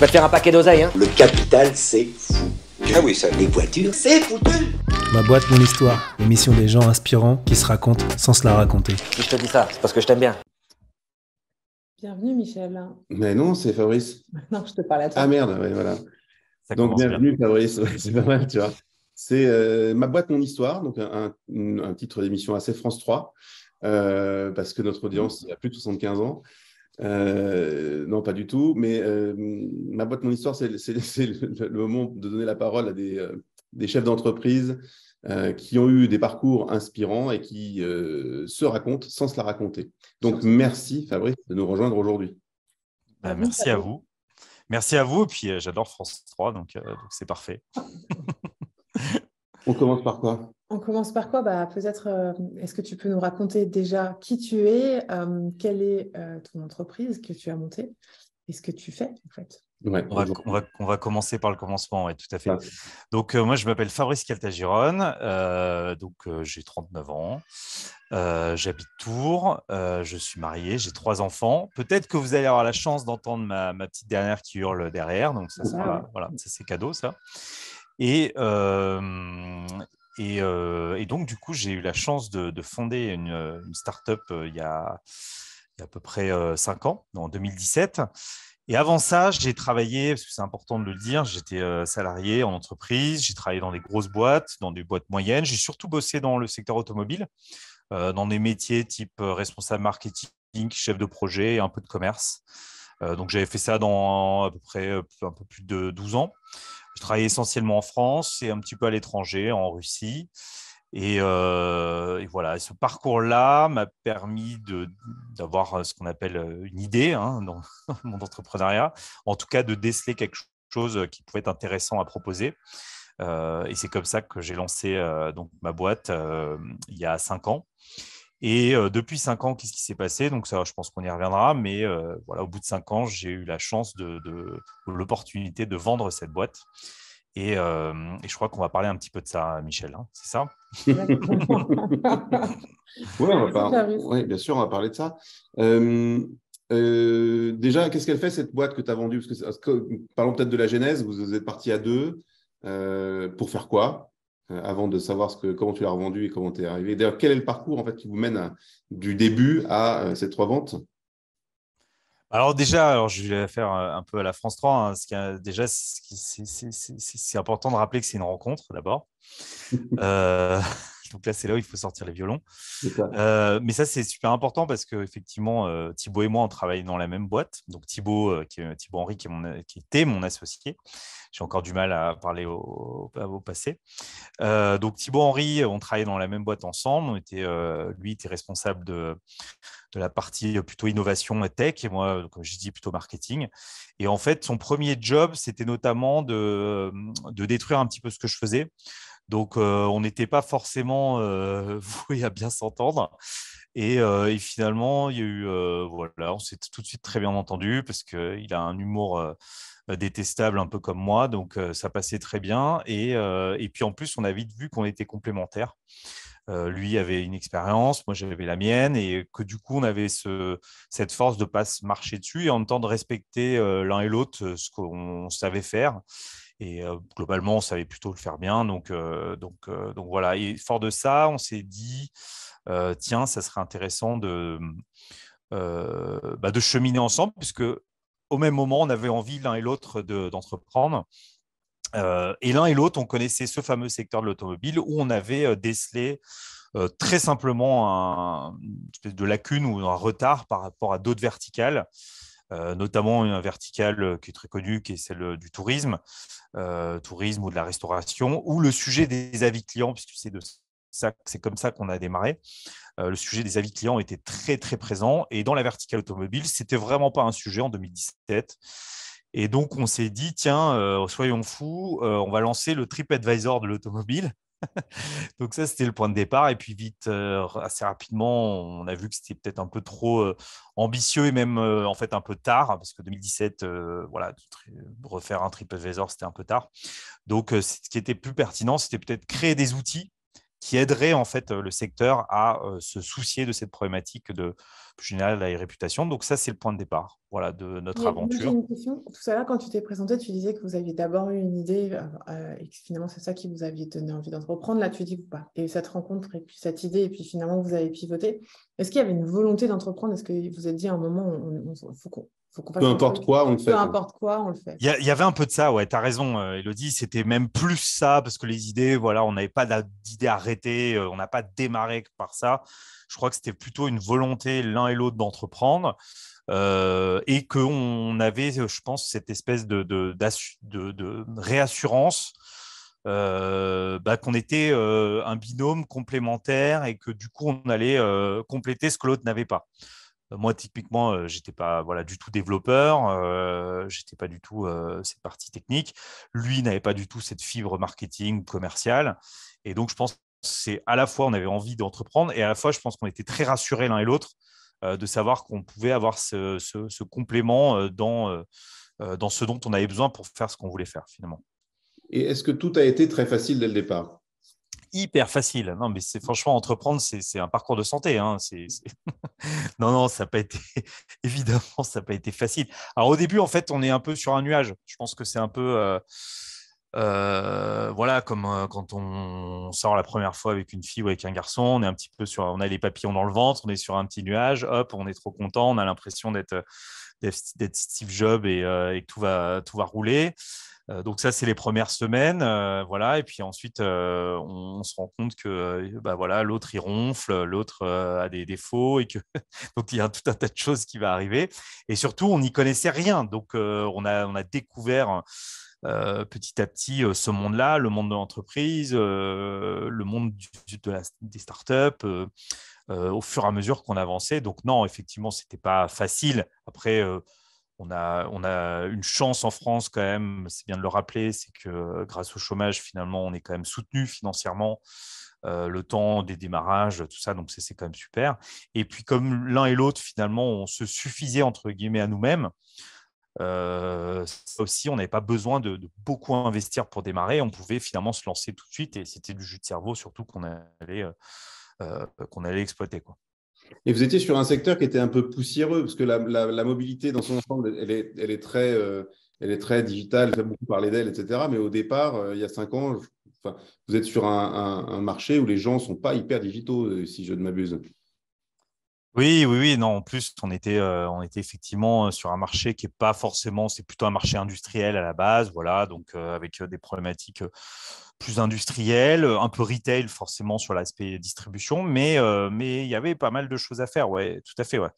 Je vais te faire un paquet d'oseilles, hein. Le capital, c'est fou. Ah oui, ça. Les voitures, c'est foutu. Ma boîte, mon histoire. L'émission des gens inspirants qui se racontent sans se la raconter. je te dis ça, parce que je t'aime bien. Bienvenue, Michel. Mais non, c'est Fabrice. Non, je te parle à toi. Ah merde, oui, voilà. donc, bienvenue, Fabrice. c'est pas mal, tu vois. C'est euh, Ma boîte, mon histoire, donc un, titre d'émission assez France 3, euh, parce que notre audience a plus de 75 ans. Euh, non, pas du tout. Mais euh, ma boîte, mon histoire, c'est le, moment de donner la parole à des, euh, chefs d'entreprise qui ont eu des parcours inspirants et qui se racontent sans se la raconter. Donc, merci Fabrice de nous rejoindre aujourd'hui. Bah, merci à vous. Merci à vous. Et puis, j'adore France 3, donc c'est parfait. On commence par quoi on commence par quoi bah, Peut-être, euh, est-ce que tu peux nous raconter déjà qui tu es, euh, quelle est euh, ton entreprise que tu as montée et ce que tu fais en fait on, va, commencer par le commencement, oui, tout à fait. Ah. Donc, moi, je m'appelle Fabrice Caltagirone, donc j'ai 39 ans, j'habite Tours, je suis marié, j'ai trois enfants. Peut-être que vous allez avoir la chance d'entendre ma, petite dernière qui hurle derrière, donc ça, c'est cadeau, ça. Et, euh, et, donc, du coup, j'ai eu la chance de, fonder une, une start-up euh, il y a à peu près 5 euh, ans, en 2017. Et avant ça, j'ai travaillé, parce que c'est important de le dire, j'étais salarié en entreprise, j'ai travaillé dans des grosses boîtes, dans des boîtes moyennes, j'ai surtout bossé dans le secteur automobile, dans des métiers type responsable marketing, chef de projet et un peu de commerce. donc j'avais fait ça dans à peu près un peu plus de 12 ans je travaillais essentiellement en France et un petit peu à l'étranger, en Russie. Et, euh, voilà, ce parcours-là m'a permis d'avoir euh, ce qu'on appelle euh, une idée hein, dans, mon entrepreneuriat, en tout cas de déceler quelque chose qui pouvait être intéressant à proposer. et c'est comme ça que j'ai lancé donc ma boîte il y a cinq ans. Et depuis cinq ans, qu'est-ce qui s'est passé Donc ça, je pense qu'on y reviendra. Mais voilà, au bout de cinq ans, j'ai eu la chance de, l'opportunité de vendre cette boîte. Et, je crois qu'on va parler un petit peu de ça, Michel. Hein, c'est ça Oui, ouais, bien sûr, on va parler de ça. déjà, qu'est-ce qu'elle fait cette boîte que tu as vendue que, Parlons peut-être de la genèse. Vous êtes parti à deux. pour faire quoi euh, avant de savoir comment tu l'as revendu et comment tu es arrivé. D'ailleurs, quel est le parcours en fait, qui vous mène du début à euh, ces trois ventes alors déjà, alors je vais faire euh, un peu à la France 3. Hein, déjà, c'est important de rappeler que c'est une rencontre d'abord. Donc là, c'est là où il faut sortir les violons. Euh, mais ça, c'est super important parce que effectivement, euh, Thibaut et moi, on travaille dans la même boîte. Donc Thibaut, euh, qui Thibaut Henry, qui, mon, était mon associé. J'ai encore du mal à parler au, au, passé. donc Thibaut Henry, on travaillait dans la même boîte ensemble. On était, lui était responsable de, la partie plutôt innovation et tech, et moi, comme je dis, plutôt marketing. Et en fait, son premier job, c'était notamment de détruire un petit peu ce que je faisais. Donc, on n'était pas forcément voué à bien s'entendre. Et, finalement, il y eu, voilà, on s'est tout de suite très bien entendu parce qu'il a un humour détestable, un peu comme moi, donc ça passait très bien. Et, puis en plus, on a vite vu qu'on était complémentaires. lui avait une expérience, moi j'avais la mienne, et que du coup, on avait ce, cette force de ne pas se marcher dessus et en même temps de respecter l'un et l'autre ce qu'on savait faire. Et globalement, on savait plutôt le faire bien. Donc, voilà. Et fort de ça, on s'est dit, tiens, ça serait intéressant bah, de, cheminer ensemble, puisque au même moment, on avait envie l'un et l'autre d'entreprendre. et l'un et l'autre, on connaissait ce fameux secteur de l'automobile où on avait décelé très simplement un, une espèce de lacune ou un retard par rapport à d'autres verticales. Euh, notamment un vertical euh, qui est très connu, qui est celle euh, du tourisme, tourisme ou de la restauration, ou le sujet des avis clients, puisque c'est de c'est comme ça qu'on a démarré. le sujet des avis clients était très très présent et dans la verticale automobile, c'était vraiment pas un sujet en 2017. Et donc on s'est dit tiens, soyons fous, on va lancer le TripAdvisor de l'automobile. Donc ça, c'était le point de départ. Et puis vite, euh, assez rapidement, on a vu que c'était peut-être un peu trop euh, ambitieux et même euh, en fait un peu tard, hein, parce que 2017, voilà, refaire un triple visor, c'était un peu tard. Donc ce qui était plus pertinent, c'était peut-être créer des outils qui aiderait en fait le secteur à se soucier de cette problématique de plus générale la réputation. Donc ça, c'est le point de départ, voilà, de notre aventure. Une question. Tout à l'heure, quand tu t'es présenté, tu disais que vous aviez d'abord eu une idée euh, euh, et que finalement c'est ça qui vous aviez donné envie d'entreprendre. Là, tu dis ou pas. Et cette rencontre et puis cette idée et puis finalement vous avez pivoté. Est-ce qu'il y avait une volonté d'entreprendre Est-ce que vous êtes dit à un moment, on faut peu importe quoi, on le fait. Peu importe quoi, on le fait. Il y, avait un peu de ça, ouais, tu as raison, euh, Elodie. C'était même plus ça, parce que les idées, voilà, on n'avait pas d'idées arrêtées, euh, on n'a pas démarré par ça. Je crois que c'était plutôt une volonté l'un et l'autre d'entreprendre. Euh, et qu'on avait, je pense, cette espèce de, réassurance bah, qu'on était un binôme complémentaire et que du coup, on allait compléter ce que l'autre n'avait pas. Euh, moi, typiquement, euh, j'étais pas voilà du tout développeur, je euh, j'étais pas du tout cette partie technique. Lui n'avait pas du tout cette fibre marketing commerciale, et donc je pense c'est à la fois on avait envie d'entreprendre et à la fois je pense qu'on était très rassurés l'un et l'autre de savoir qu'on pouvait avoir ce, ce complément dans dans ce dont on avait besoin pour faire ce qu'on voulait faire finalement. Et est-ce que tout a été très facile dès le départ hyper facile. Non, mais c'est franchement, entreprendre, c'est un parcours de santé. Hein, non, non, ça n'a pas été, évidemment, ça n'a pas été facile. Alors, au début, en fait, on est un peu sur un nuage. Je pense que c'est un peu. Euh, euh, voilà, comme euh, quand on sort la première fois avec une fille ou avec un garçon, on est un petit peu sur, on a les papillons dans le ventre, on est sur un petit nuage, hop, on est trop content, on a l'impression d'être Steve Jobs et, que tout va tout va rouler. Euh, donc ça, c'est les premières semaines, euh, voilà. Et puis ensuite, euh, on, se rend compte que, bah voilà, l'autre il ronfle, l'autre a des défauts et que donc il y a tout un tas de choses qui va arriver. Et surtout, on n'y connaissait rien, donc on a découvert. petit à petit ce monde-là, le monde de l'entreprise, le monde des startups, au fur et à mesure qu'on avançait. Donc non, effectivement, c'était pas facile. Après, on a, une chance en France quand même, c'est bien de le rappeler, c'est que grâce au chômage, finalement, on est quand même soutenu financièrement. Euh, le temps des démarrages, tout ça, donc c'est quand même super. Et puis comme l'un et l'autre, finalement, on se suffisait entre guillemets à nous-mêmes, euh, ça aussi, on n'avait pas besoin de, beaucoup investir pour démarrer, on pouvait finalement se lancer tout de suite et c'était du jus de cerveau surtout qu'on allait, euh, allait exploiter. Quoi. Et vous étiez sur un secteur qui était un peu poussiéreux, parce que la, mobilité dans son ensemble, elle est, très, euh, elle est très digitale, j'aime beaucoup parler d'elle, etc. Mais au départ, euh, il y a cinq ans, vous êtes sur un, marché où les gens ne sont pas hyper digitaux, euh, si je ne m'abuse. Oui, oui, oui, non. En plus, on était, on était effectivement sur un marché qui n'est pas forcément, c'est plutôt un marché industriel à la base, voilà. Donc avec des problématiques plus industriel, euh, un peu retail forcément sur l'aspect distribution, mais euh, mais il y avait pas mal de choses à faire, ouais, tout à fait, ouais.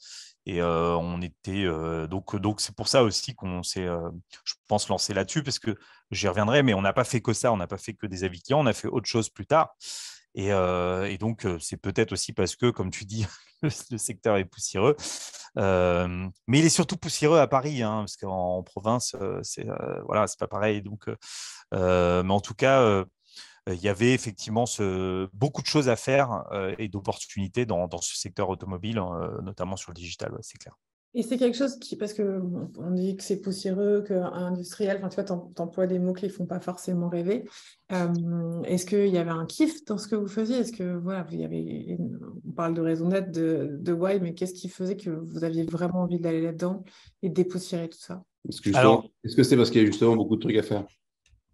Et euh, on était donc donc c'est pour ça aussi qu'on s'est, je pense, lancé là-dessus parce que j'y reviendrai, mais on n'a pas fait que ça, on n'a pas fait que des avis clients, on a fait autre chose plus tard. Et, et donc c'est peut-être aussi parce que, comme tu dis, le secteur est poussiéreux mais il est surtout poussiéreux à Paris, hein, parce qu'en province, euh, c'est euh, voilà, pas pareil. Donc, euh, mais en tout cas, il y avait effectivement beaucoup de choses à faire et d'opportunités dans, ce secteur automobile, hein, notamment sur le digital, c'est clair. Et c'est quelque chose qui, parce qu'on dit que c'est poussiéreux, que industriel, enfin tu vois, t'emploies des mots qui ne font pas forcément rêver. Euh, est-ce qu'il y avait un kiff dans ce que vous faisiez Est-ce que voilà, vous y avez, on parle de raison d'être, de, why, mais qu'est-ce qui faisait que vous aviez vraiment envie d'aller là-dedans et de dépoussiérer tout ça Est-ce que c'est parce qu'il y a justement beaucoup de trucs à faire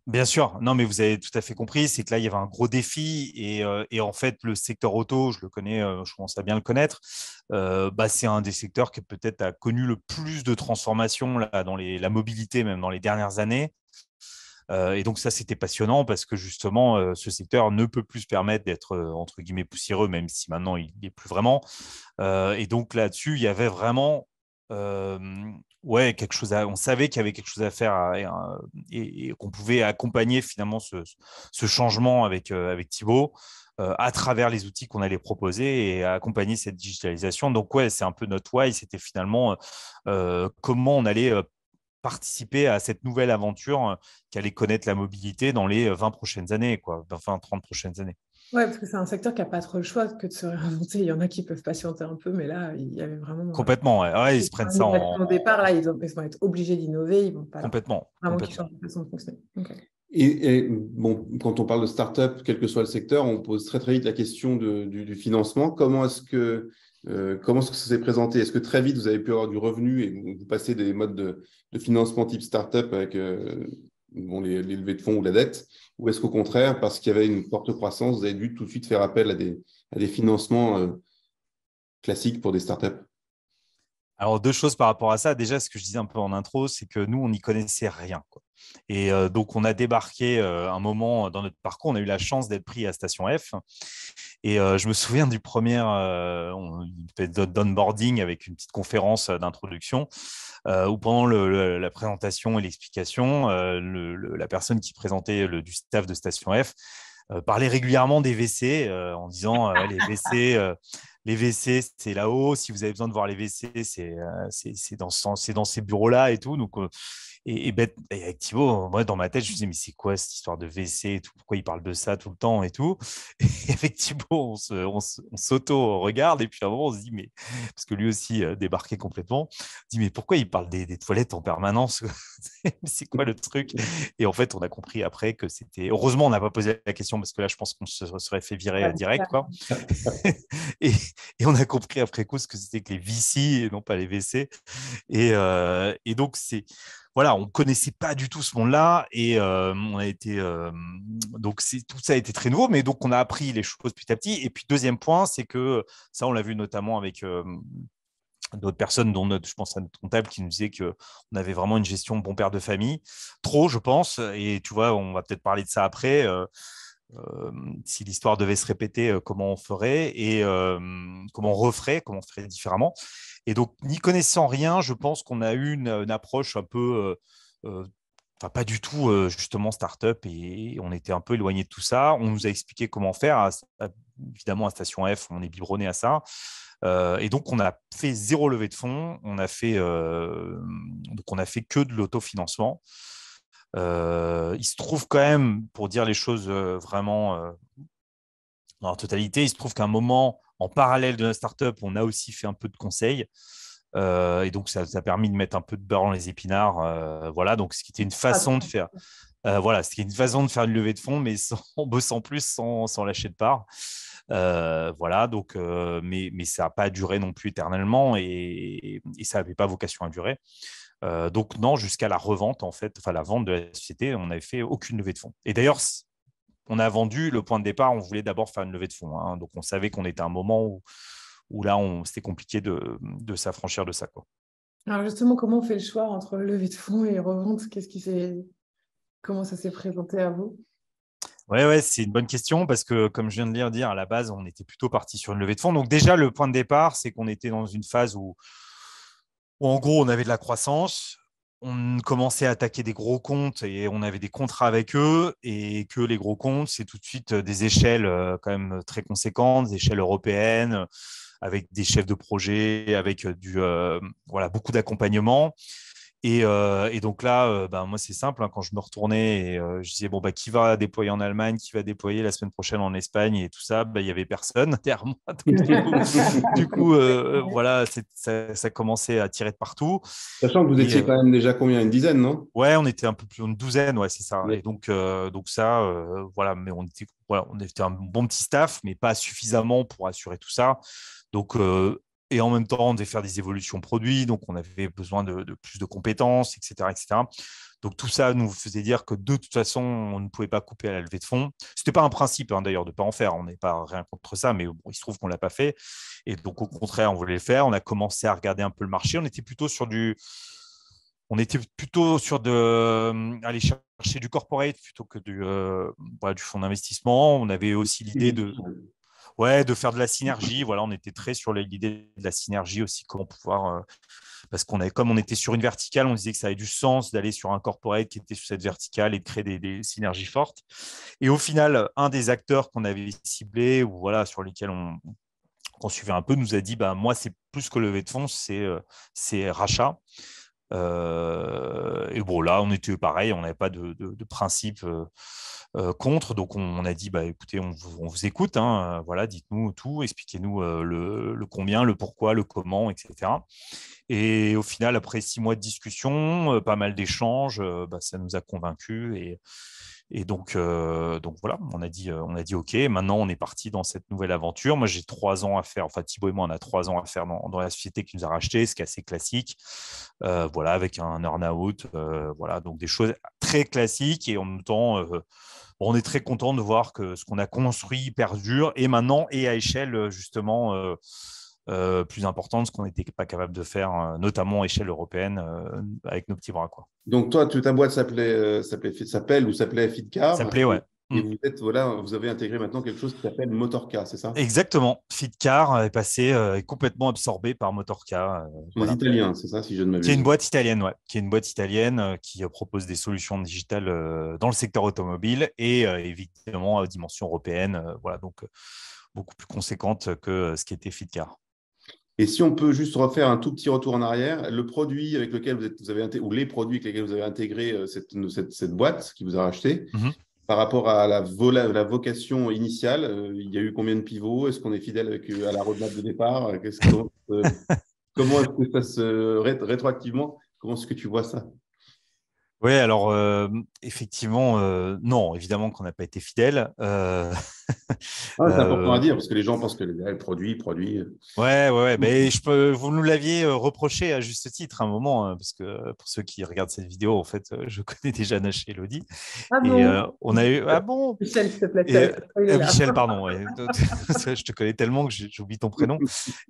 Bien sûr, non, mais vous avez tout à fait compris, c'est que là, il y avait un gros défi et, euh, en fait, le secteur auto, je le connais, euh, je commence à bien le connaître, euh, bah, c'est un des secteurs qui peut-être a connu le plus de transformations dans la mobilité, même dans les dernières années. et donc ça, c'était passionnant parce que justement, ce secteur ne peut plus se permettre d'être, entre guillemets, poussiéreux, même si maintenant, il est plus vraiment. et donc là-dessus, il y avait vraiment ouais, quelque chose on savait qu'il y avait quelque chose à faire et, qu'on pouvait accompagner finalement ce, changement avec, euh, avec Thibaut euh, à travers les outils qu'on allait proposer et accompagner cette digitalisation. Donc, ouais, c'est un peu notre why, c'était finalement euh, comment on allait participer à cette nouvelle aventure qui allait connaître la mobilité dans les 20 prochaines années, quoi, 20, 30 prochaines années. Oui, parce que c'est un secteur qui n'a pas trop le choix que de se réinventer. Il y en a qui peuvent patienter un peu, mais là, il y avait vraiment. Euh, complètement, ouais. ils se prennent ça en. Au départ, là, ils, vont être obligés d'innover. Ils vont pas complètement. Vraiment complètement. De façon de fonctionner. Et, bon, quand on parle de start-up, quel que soit le secteur, on pose très très vite la question du, financement. Comment est-ce que euh, comment est que ça s'est présenté Est-ce que très vite vous avez pu avoir du revenu et vous, passez des modes de, financement type start-up avec euh, bon, les, levées de fonds ou la dette Ou est-ce qu'au contraire, parce qu'il y avait une forte croissance, vous avez dû tout de suite faire appel à des, des financements euh, classiques pour des startups alors, deux choses par rapport à ça. Déjà, ce que je disais un peu en intro, c'est que nous, on n'y connaissait rien. Et euh, donc, on a débarqué euh, un moment dans notre parcours. On a eu la chance d'être pris à Station F. Et euh, je me souviens du premier onboarding avec une petite conférence d'introduction où, pendant la présentation et l'explication, la personne qui présentait du staff de Station F parlait régulièrement des WC en disant les WC les WC, c'est là-haut. Si vous avez besoin de voir les WC, euh, c'est dans, dans, ces bureaux-là et tout. Donc, euh, et, avec Thibaut, moi, dans ma tête, je me disais, mais c'est quoi cette histoire de WC et tout Pourquoi il parle de ça tout le temps et tout Et avec Thibaut, on, s'auto-regarde et puis à un moment, on se dit, mais, parce que lui aussi euh, débarquait complètement, on se dit, mais pourquoi il parle des, toilettes en permanence C'est quoi le truc Et en fait, on a compris après que c'était. Heureusement, on n'a pas posé la question parce que là, je pense qu'on se serait fait virer direct, quoi. et, on a compris après coup ce que c'était que les VC et non pas les WC. Et, euh, et donc, c'est voilà, on connaissait pas du tout ce monde-là et on a été donc tout ça a été très nouveau, mais donc on a appris les choses petit à petit. Et puis deuxième point, c'est que ça on l'a vu notamment avec d'autres personnes, dont je pense à notre comptable qui nous disait que on avait vraiment une gestion bon père de famille, trop je pense. Et tu vois, on va peut-être parler de ça après si l'histoire devait se répéter, comment on ferait et comment on referait, comment on ferait différemment. Et donc, n'y connaissant rien, je pense qu'on a eu une, approche un peu, enfin pas du tout justement start up et on était un peu éloigné de tout ça. On nous a expliqué comment faire. évidemment, à Station F, on est biberonné à ça. et donc, on a fait zéro levée de fonds. On a fait, donc on a fait que de l'autofinancement. Euh, il se trouve quand même, pour dire les choses euh, vraiment euh, dans totalité, il se trouve qu'à un moment, en parallèle de la startup, on a aussi fait un peu de conseils. et donc, ça, a permis de mettre un peu de beurre dans les épinards. voilà, donc ce qui était une ah, façon de faire. voilà, une façon de faire une levée de fonds, mais sans, en bossant plus, sans, lâcher de part. voilà, donc, mais, ça n'a pas duré non plus éternellement et ça n'avait pas vocation à durer. Euh, donc non, jusqu'à la revente, en fait, enfin la vente de la société, on n'avait fait aucune levée de fonds. Et d'ailleurs, on a vendu, le point de départ, on voulait d'abord faire une levée de fonds. Hein. donc on savait qu'on était à un moment où, là, c'était compliqué de, s'affranchir de ça. Quoi. Alors justement, comment on fait le choix entre levée de fonds et revente Qu'est-ce qui s'est... Comment ça s'est présenté à vous oui, ouais, c'est une bonne question parce que, comme je viens de le dire, à la base, on était plutôt parti sur une levée de fonds. Donc, déjà, le point de départ, c'est qu'on était dans une phase où en gros, on avait de la croissance, on commençait à attaquer des gros comptes et on avait des contrats avec eux et que les gros comptes, c'est tout de suite euh, des échelles euh, quand même très conséquentes, des échelles européennes euh, avec des chefs de projet, avec du, voilà, beaucoup d'accompagnement. Euh, et, donc là, ben moi, c'est simple. Hein, quand je me retournais, et, euh, je disais bon bah qui va déployer en Allemagne, qui va déployer la semaine prochaine en Espagne et tout ça, bah, il y n'y avait personne derrière moi. du coup, voilà, ça, commençait à tirer de partout. Sachant que vous étiez quand même déjà combien une dizaine, non Ouais, on était un peu plus une douzaine, ouais, c'est ça. Et donc donc ça, voilà, mais on était voilà, on était un bon petit staff, mais pas suffisamment pour assurer tout ça. Donc, euh, et en même temps, on devait faire des évolutions produits, donc on avait besoin de, plus de compétences, etc., etc. Donc tout ça nous faisait dire que de toute façon, on ne pouvait pas couper à la levée de fonds. Ce n'était pas un principe hein, d'ailleurs de ne pas en faire, on n'est pas rien contre ça, mais bon, il se trouve qu'on ne l'a pas fait. Et donc au contraire, on voulait le faire. On a commencé à regarder un peu le marché. On était plutôt sur du, on était plutôt sur de euh, aller chercher du corporate plutôt que du, euh, du fonds d'investissement. On avait aussi l'idée de ouais, de faire de la synergie. Voilà, on était très sur l'idée de la synergie aussi, comment pouvoir. Euh, parce qu'on avait, comme on était sur une verticale, on disait que ça avait du sens d'aller sur un corporate qui était sur cette verticale et de créer des, synergies fortes. Et au final, un des acteurs qu'on avait ciblé ou voilà, sur lesquels on, suivait un peu, nous a dit bah, Moi, c'est plus que lever de fonds, c'est, euh, c'est rachat. Euh, et bon, là, on était pareil, on n'avait pas de, principe euh, euh, contre, donc on, a dit, bah, écoutez, on, vous, écoute, hein. voilà, dites-nous tout, expliquez-nous le, combien, le pourquoi, le comment, etc. Et au final, après six mois de discussion, pas mal d'échanges, bah, ça nous a convaincus et, et donc, euh, donc voilà, on a dit, euh, on a dit OK. Maintenant, on est parti dans cette nouvelle aventure. Moi, j'ai trois ans à faire. Enfin, Thibaut et moi, on a trois ans à faire dans, la société qui nous a racheté, ce qui est assez classique. Euh, voilà, avec un earn-out. voilà, donc des choses très classiques et en même temps. on est très content de voir que ce qu'on a construit perdure et maintenant et à échelle justement euh, plus importante, ce qu'on n'était pas capable de faire, euh, notamment à échelle européenne, euh, avec nos petits bras. Donc toi, toute ta boîte s'appelait, s'appelle ou s'appelait Fitcar S'appelait, ouais. Et mm. vous, voilà, vous avez intégré maintenant quelque chose qui s'appelle Motorcar, c'est ça Exactement. Fitcar est passé et complètement absorbé par Motorca. Euh, italien, c'est ça, si je ne m'abuse. Qui est une boîte italienne, ouais. Qui est une boîte italienne qui propose des solutions digitales dans le secteur automobile et évidemment à dimension européenne. voilà, donc beaucoup plus conséquente que ce qui était Fitcar. Et si on peut juste refaire un tout petit retour en arrière, le produit avec lequel vous, avez ou les produits avec lesquels vous avez intégré euh, cette, cette, cette boîte qui vous a racheté, mhm. par rapport à la, vocation initiale, euh, il y a eu combien de pivots Est-ce qu'on est fidèle avec, euh, à la roadmap de départ Comment est-ce que ça se rétroactivement Comment est-ce que tu vois ça oui, alors effectivement, non, évidemment qu'on n'a pas été fidèle. Ah, c'est important euh, à dire parce que les gens pensent que les produits, produits. Ouais, ouais, ouais, Mais je peux, vous nous l'aviez euh, reproché à juste titre à un moment, hein, parce que pour ceux qui regardent cette vidéo, en fait, euh, je connais déjà Nash ah et Elodie. Ah bon on a eu. Ah bon Michel, s'il te plaît. Michel, pardon. je te connais tellement que j'oublie ton prénom.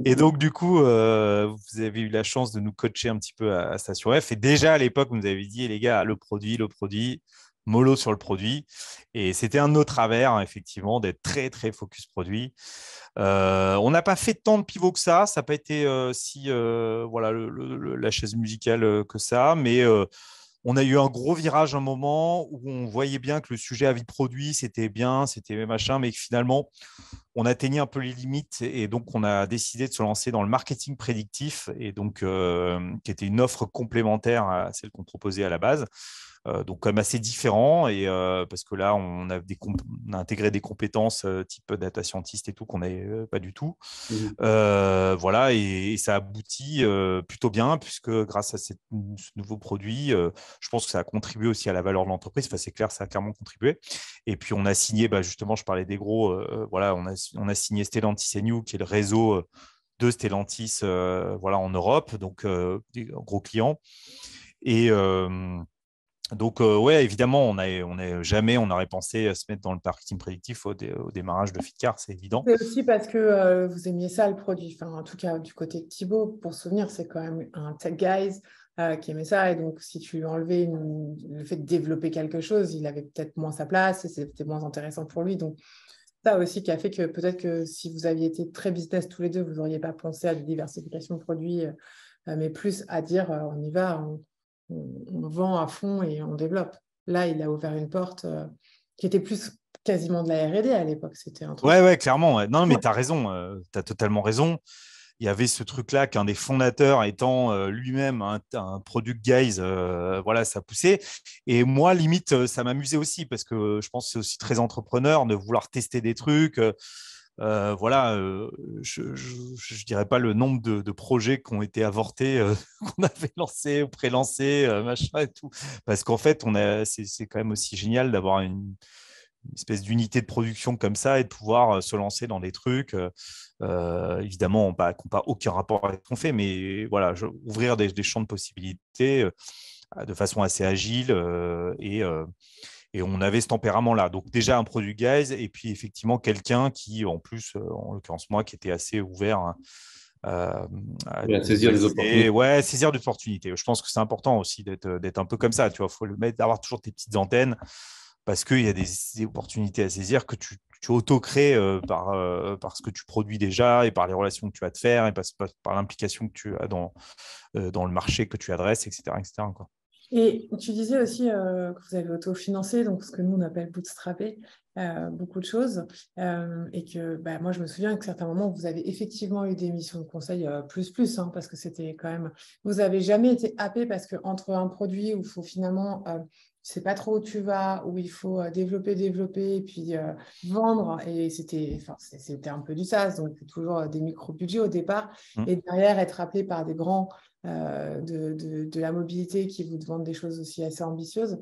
Et donc, du coup, vous avez eu la chance de nous coacher un petit peu à, Station F. Et déjà à l'époque, vous nous avez dit, les gars, le produit, le produit mollo sur le produit. Et c'était un de nos travers, hein, effectivement, d'être très, très focus produit. Euh, on n'a pas fait tant de pivots que ça. Ça n'a pas été euh, si euh, voilà, la chaise musicale que ça. Mais on a eu un gros virage un moment où on voyait bien que le sujet à vie produit, c'était bien, c'était machin, mais que finalement, on atteignait un peu les limites. Et donc, on a décidé de se lancer dans le marketing prédictif, et donc, qui était une offre complémentaire à celle qu'on proposait à la base. Euh, donc quand même assez différent et euh, parce que là on a, des intégré des compétences euh, type data scientist et tout qu'on n'avait pas du tout. Mmh voilà et, ça aboutit plutôt bien puisque grâce à ce nouveau produit, je pense que ça a contribué aussi à la valeur de l'entreprise. Enfin c'est clair, ça a clairement contribué. Et puis on a signé, bah, justement, je parlais des gros, voilà, on a, on a signé Stellantis et New, qui est le réseau de Stellantis, voilà, en Europe, donc des gros clients. Et donc, oui, euh, ouais, évidemment, on a on jamais, on aurait pensé euh, se mettre dans le parking prédictif au, démarrage de Fitcar, c'est évident. C'est aussi parce que euh, vous aimiez ça, le produit. Enfin, en tout cas, du côté de Thibaut, pour souvenir, c'est quand même un tech guy qui aimait ça. Et donc, si tu lui enlevais le fait de développer quelque chose, il avait peut-être moins sa place et c'était moins intéressant pour lui. Donc, ça aussi qui a fait que peut-être que si vous aviez été très business tous les deux, vous n'auriez pas pensé à la diversification de produits, mais plus à dire on y va, on on, vend à fond et on développe. Là, il a ouvert une porte euh, qui était plus quasiment de la RD à l'époque. C'était un truc... Ouais, ouais, clairement. Non, mais tu as raison. Euh, tu as totalement raison. Il y avait ce truc-là qu'un des fondateurs étant euh, lui-même un, product guys, voilà, ça poussait. Et moi, limite, ça m'amusait aussi parce que je pense c'est aussi très entrepreneur de vouloir tester des trucs. Euh, voilà, euh, je ne dirais pas le nombre de, projets qui ont été avortés, euh, qu'on avait lancés ou pré-lancés, machin et tout. Parce qu'en fait, on a, c'est, quand même aussi génial d'avoir une, espèce d'unité de production comme ça et de pouvoir se lancer dans des trucs. évidemment, pas, bah, qui pas aucun rapport avec ce qu'on fait, mais voilà, ouvrir des, des, champs de possibilités de façon assez agile et et on avait ce tempérament-là. Donc déjà un produit guys et puis effectivement quelqu'un qui, en plus, euh, en l'occurrence moi, qui était assez ouvert. à euh, saisir les opportunités. Ouais, saisir des Je pense que c'est important aussi euh, d'être un peu comme ça. Tu vois, faut le mettre, avoir toujours tes petites antennes parce qu'il y a des, opportunités à saisir que tu, auto-crées par, ce que tu produis déjà et par les relations que tu vas te faire et par, l'implication que tu as dans, dans le marché que tu adresses, etc. Et tu disais aussi euh, que vous avez autofinancé, donc ce que nous on appelle bootstrapper, euh, beaucoup de choses. Euh, et que bah, moi je me souviens que certains moments vous avez effectivement eu des missions de conseil plus plus, hein, parce que c'était quand même. Vous n'avez jamais été happé parce que entre un produit où il faut finalement c'est pas trop où tu vas, où il faut euh, développer, développer, puis euh, vendre. Et c'était, enfin, c'était un peu du sas, donc toujours euh, des micro-budgets au départ. Mmh. Et derrière, être appelé par des grands de, la mobilité qui vous demandent des choses aussi assez ambitieuses.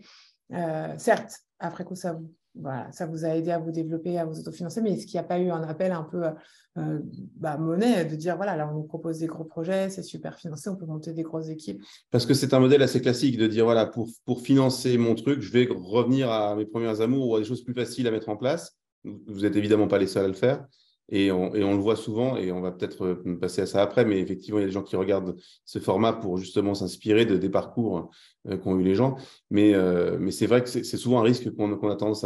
certes, après coup, ça vous voilà, ça vous a aidé à vous développer, à vous autofinancer, mais est-ce qu'il n'y a pas eu un appel un peu euh, euh, bah, monnaie de dire voilà, là on nous propose des gros projets, c'est super financé, on peut monter des grosses équipes Parce que c'est un modèle assez classique de dire voilà, pour, financer mon truc, je vais revenir à mes premiers amours ou à des choses plus faciles à mettre en place. Vous n'êtes évidemment pas les seuls à le faire. Et on, le voit souvent, et on va peut-être euh, passer à ça après, mais effectivement, il y a des gens qui regardent ce format pour justement s'inspirer de, des parcours euh, qu'ont eu les gens. Mais, euh, mais c'est vrai que c'est souvent un risque qu'on a tendance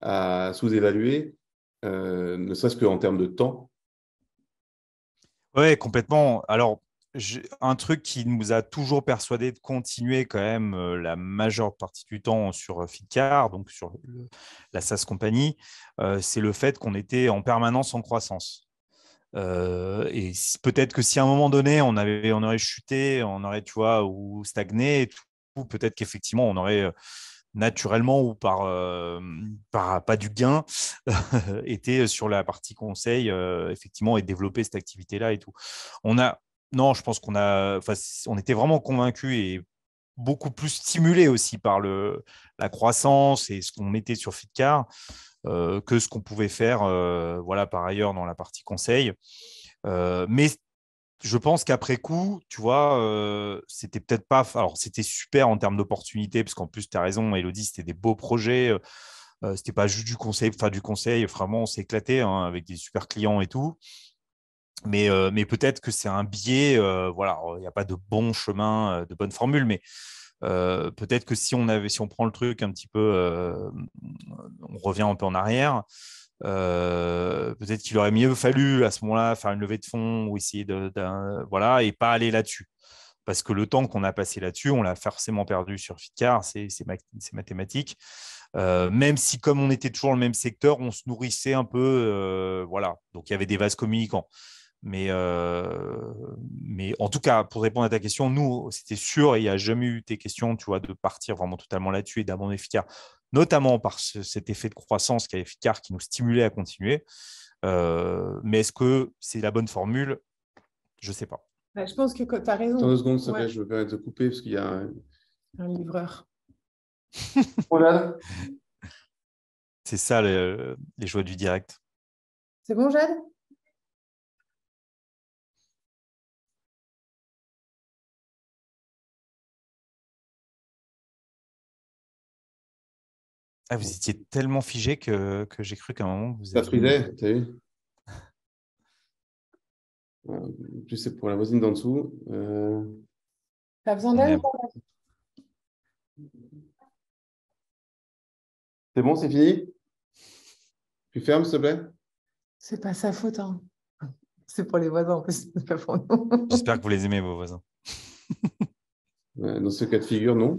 à, sous-évaluer, ne serait-ce qu'en termes de temps. Oui, complètement. Alors, un truc qui nous a toujours persuadé de continuer quand même euh, la majeure partie du temps sur euh, Fitcar, donc sur la SaaS Company, euh, c'est le fait qu'on était en permanence en croissance. et peut-être que si à un moment donné on avait, on aurait chuté, on aurait tu vois ou stagné, et peut-être qu'effectivement on aurait naturellement ou par, par pas du gain, été sur la partie conseil, effectivement, et développer cette activité-là et tout. On a, non, je pense qu'on a, on était vraiment convaincus et beaucoup plus stimulés aussi par le, la croissance et ce qu'on mettait sur Fitcar euh, que ce qu'on pouvait faire, euh, voilà, par ailleurs dans la partie conseil. Euh, mais je pense qu'après coup, tu vois, c'était peut-être pas. Alors, c'était super en termes d'opportunités, parce qu'en plus, tu as raison, Elodie, c'était des beaux projets. Euh, c'était pas juste du conseil, enfin, du conseil. Vraiment, on s'est éclaté hein, avec des super clients et tout. Euh, mais, peut-être que c'est un biais. Euh, voilà, il n'y a pas de bon chemin, euh, de bonne formule, mais peut-être que si on avait, si on prend le truc un petit peu, on revient un peu en arrière. peut-être qu'il aurait mieux fallu à ce moment-là faire une levée de fonds ou essayer de, voilà et pas aller là-dessus parce que le temps qu'on a passé là-dessus, on l'a forcément perdu sur Fitcar, c'est mathématique. même si, comme on était toujours dans le même secteur, on se nourrissait un peu, voilà. Donc il y avait des vases communicants. Mais, euh, mais en tout cas, pour répondre à ta question, nous, c'était sûr, il n'y a jamais eu tes questions, tu vois, de partir vraiment totalement là-dessus et d'abandonner FICAR, notamment par cet effet de croissance qu'avait FICAR qui nous stimulait à continuer. Euh, mais est-ce que c'est la bonne formule Je ne sais pas. Bah, je pense que tu as raison. deux secondes, ça va je me permets de couper parce qu'il y a un, livreur. voilà. C'est ça les joies du direct. C'est bon, Jade Ah, vous étiez tellement figé que, j'ai cru qu'à un moment vous. Ça frisait, t'as vu En euh, plus, c'est pour la voisine d'en dessous. Euh. T'as besoin d'aide C'est bon, c'est fini Tu fermes, s'il te plaît C'est pas sa faute. Hein. C'est pour les voisins, en plus, pas pour nous. J'espère que vous les aimez, vos voisins. Euh, dans ce cas de figure, non.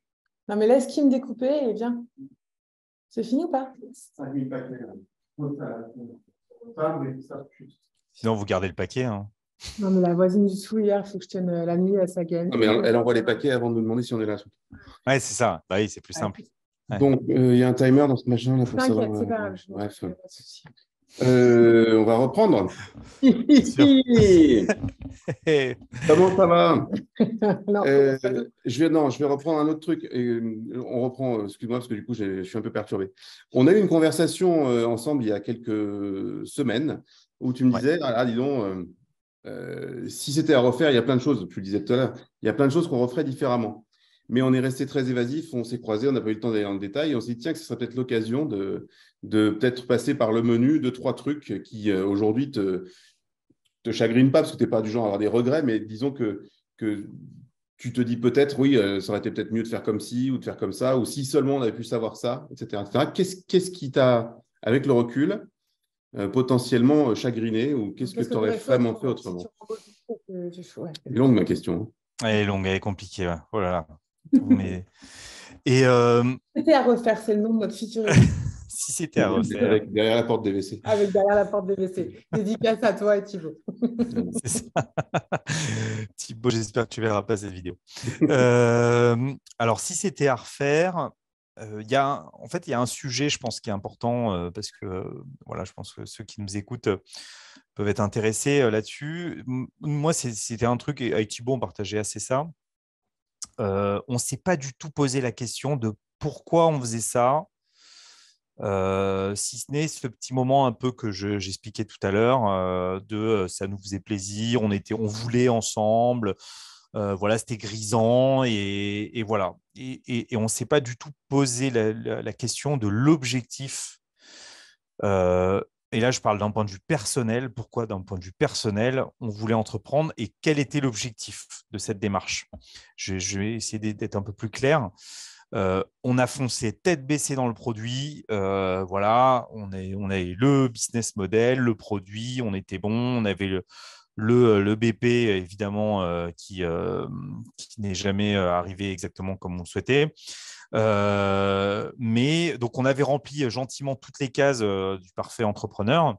mais laisse me découper et viens. C'est fini ou pas Sinon, vous gardez le paquet. Hein. Non, mais la voisine du sous hier, il faut que je tienne euh, la nuit à sa gueule. elle envoie les paquets avant de nous demander si on est là. Oui, c'est ça. Bah oui, c'est plus simple. Donc, euh, il y a un timer dans ce machin. Là, pour savoir, euh, bref. Euh, on va reprendre. Comment ça va euh, je vais, je vais reprendre un autre truc. Euh, on reprend, excuse-moi, parce que du coup, je suis un peu perturbé. On a eu une conversation ensemble il y a quelques semaines où tu me disais, ah, disons, si c'était à refaire, il y a plein de choses, tu le disais tout à l'heure, il y a plein de choses qu'on referait différemment mais on est resté très évasif, on s'est croisé, on n'a pas eu le temps d'aller dans le détail, et on s'est dit, tiens, que ce serait peut-être l'occasion de, de peut-être passer par le menu, de trois trucs qui euh, aujourd'hui te, te chagrinent pas, parce que tu n'es pas du genre à avoir des regrets, mais disons que, que tu te dis peut-être, oui, euh, ça aurait été peut-être mieux de faire comme ci ou de faire comme ça, ou si seulement on avait pu savoir ça, etc. Qu'est-ce, qu'est-ce qui t'a, avec le recul, euh, potentiellement chagriné, ou qu'est-ce, que tu aurais vraiment fait autrement C'est longue ma question. Hein. Elle est longue, elle est compliquée. Oh là là. Mais... Euh, c'était à refaire, c'est le nom de notre futur. si c'était à refaire. Avec derrière la porte des Avec derrière la porte des WC. Dédicace à toi et Thibaut. c'est ça. Thibaut, j'espère que tu verras pas cette vidéo. Euh, alors, si c'était à refaire, euh, y a, en fait, il y a un sujet, je pense, qui est important parce que voilà, je pense que ceux qui nous écoutent peuvent être intéressés là-dessus. Moi, c'était un truc, et avec Thibaut, on partageait assez ça. Euh, on ne s'est pas du tout posé la question de pourquoi on faisait ça, euh, si ce n'est ce petit moment un peu que j'expliquais tout à l'heure, euh, de ça nous faisait plaisir, on, était, on voulait ensemble, voilà, c'était grisant, et, voilà. Et, on ne s'est pas du tout posé la question de l'objectif et là, je parle d'un point de vue personnel. Pourquoi d'un point de vue personnel, on voulait entreprendre et quel était l'objectif de cette démarche je, vais essayer d'être un peu plus clair. Euh, on a foncé tête baissée dans le produit. Euh, voilà, on, est, on avait le business model, le produit, on était bon, on avait le, BP, évidemment, euh, qui, qui n'est jamais arrivé exactement comme on le souhaitait. Euh, mais donc, on avait rempli euh, gentiment toutes les cases euh, du parfait entrepreneur.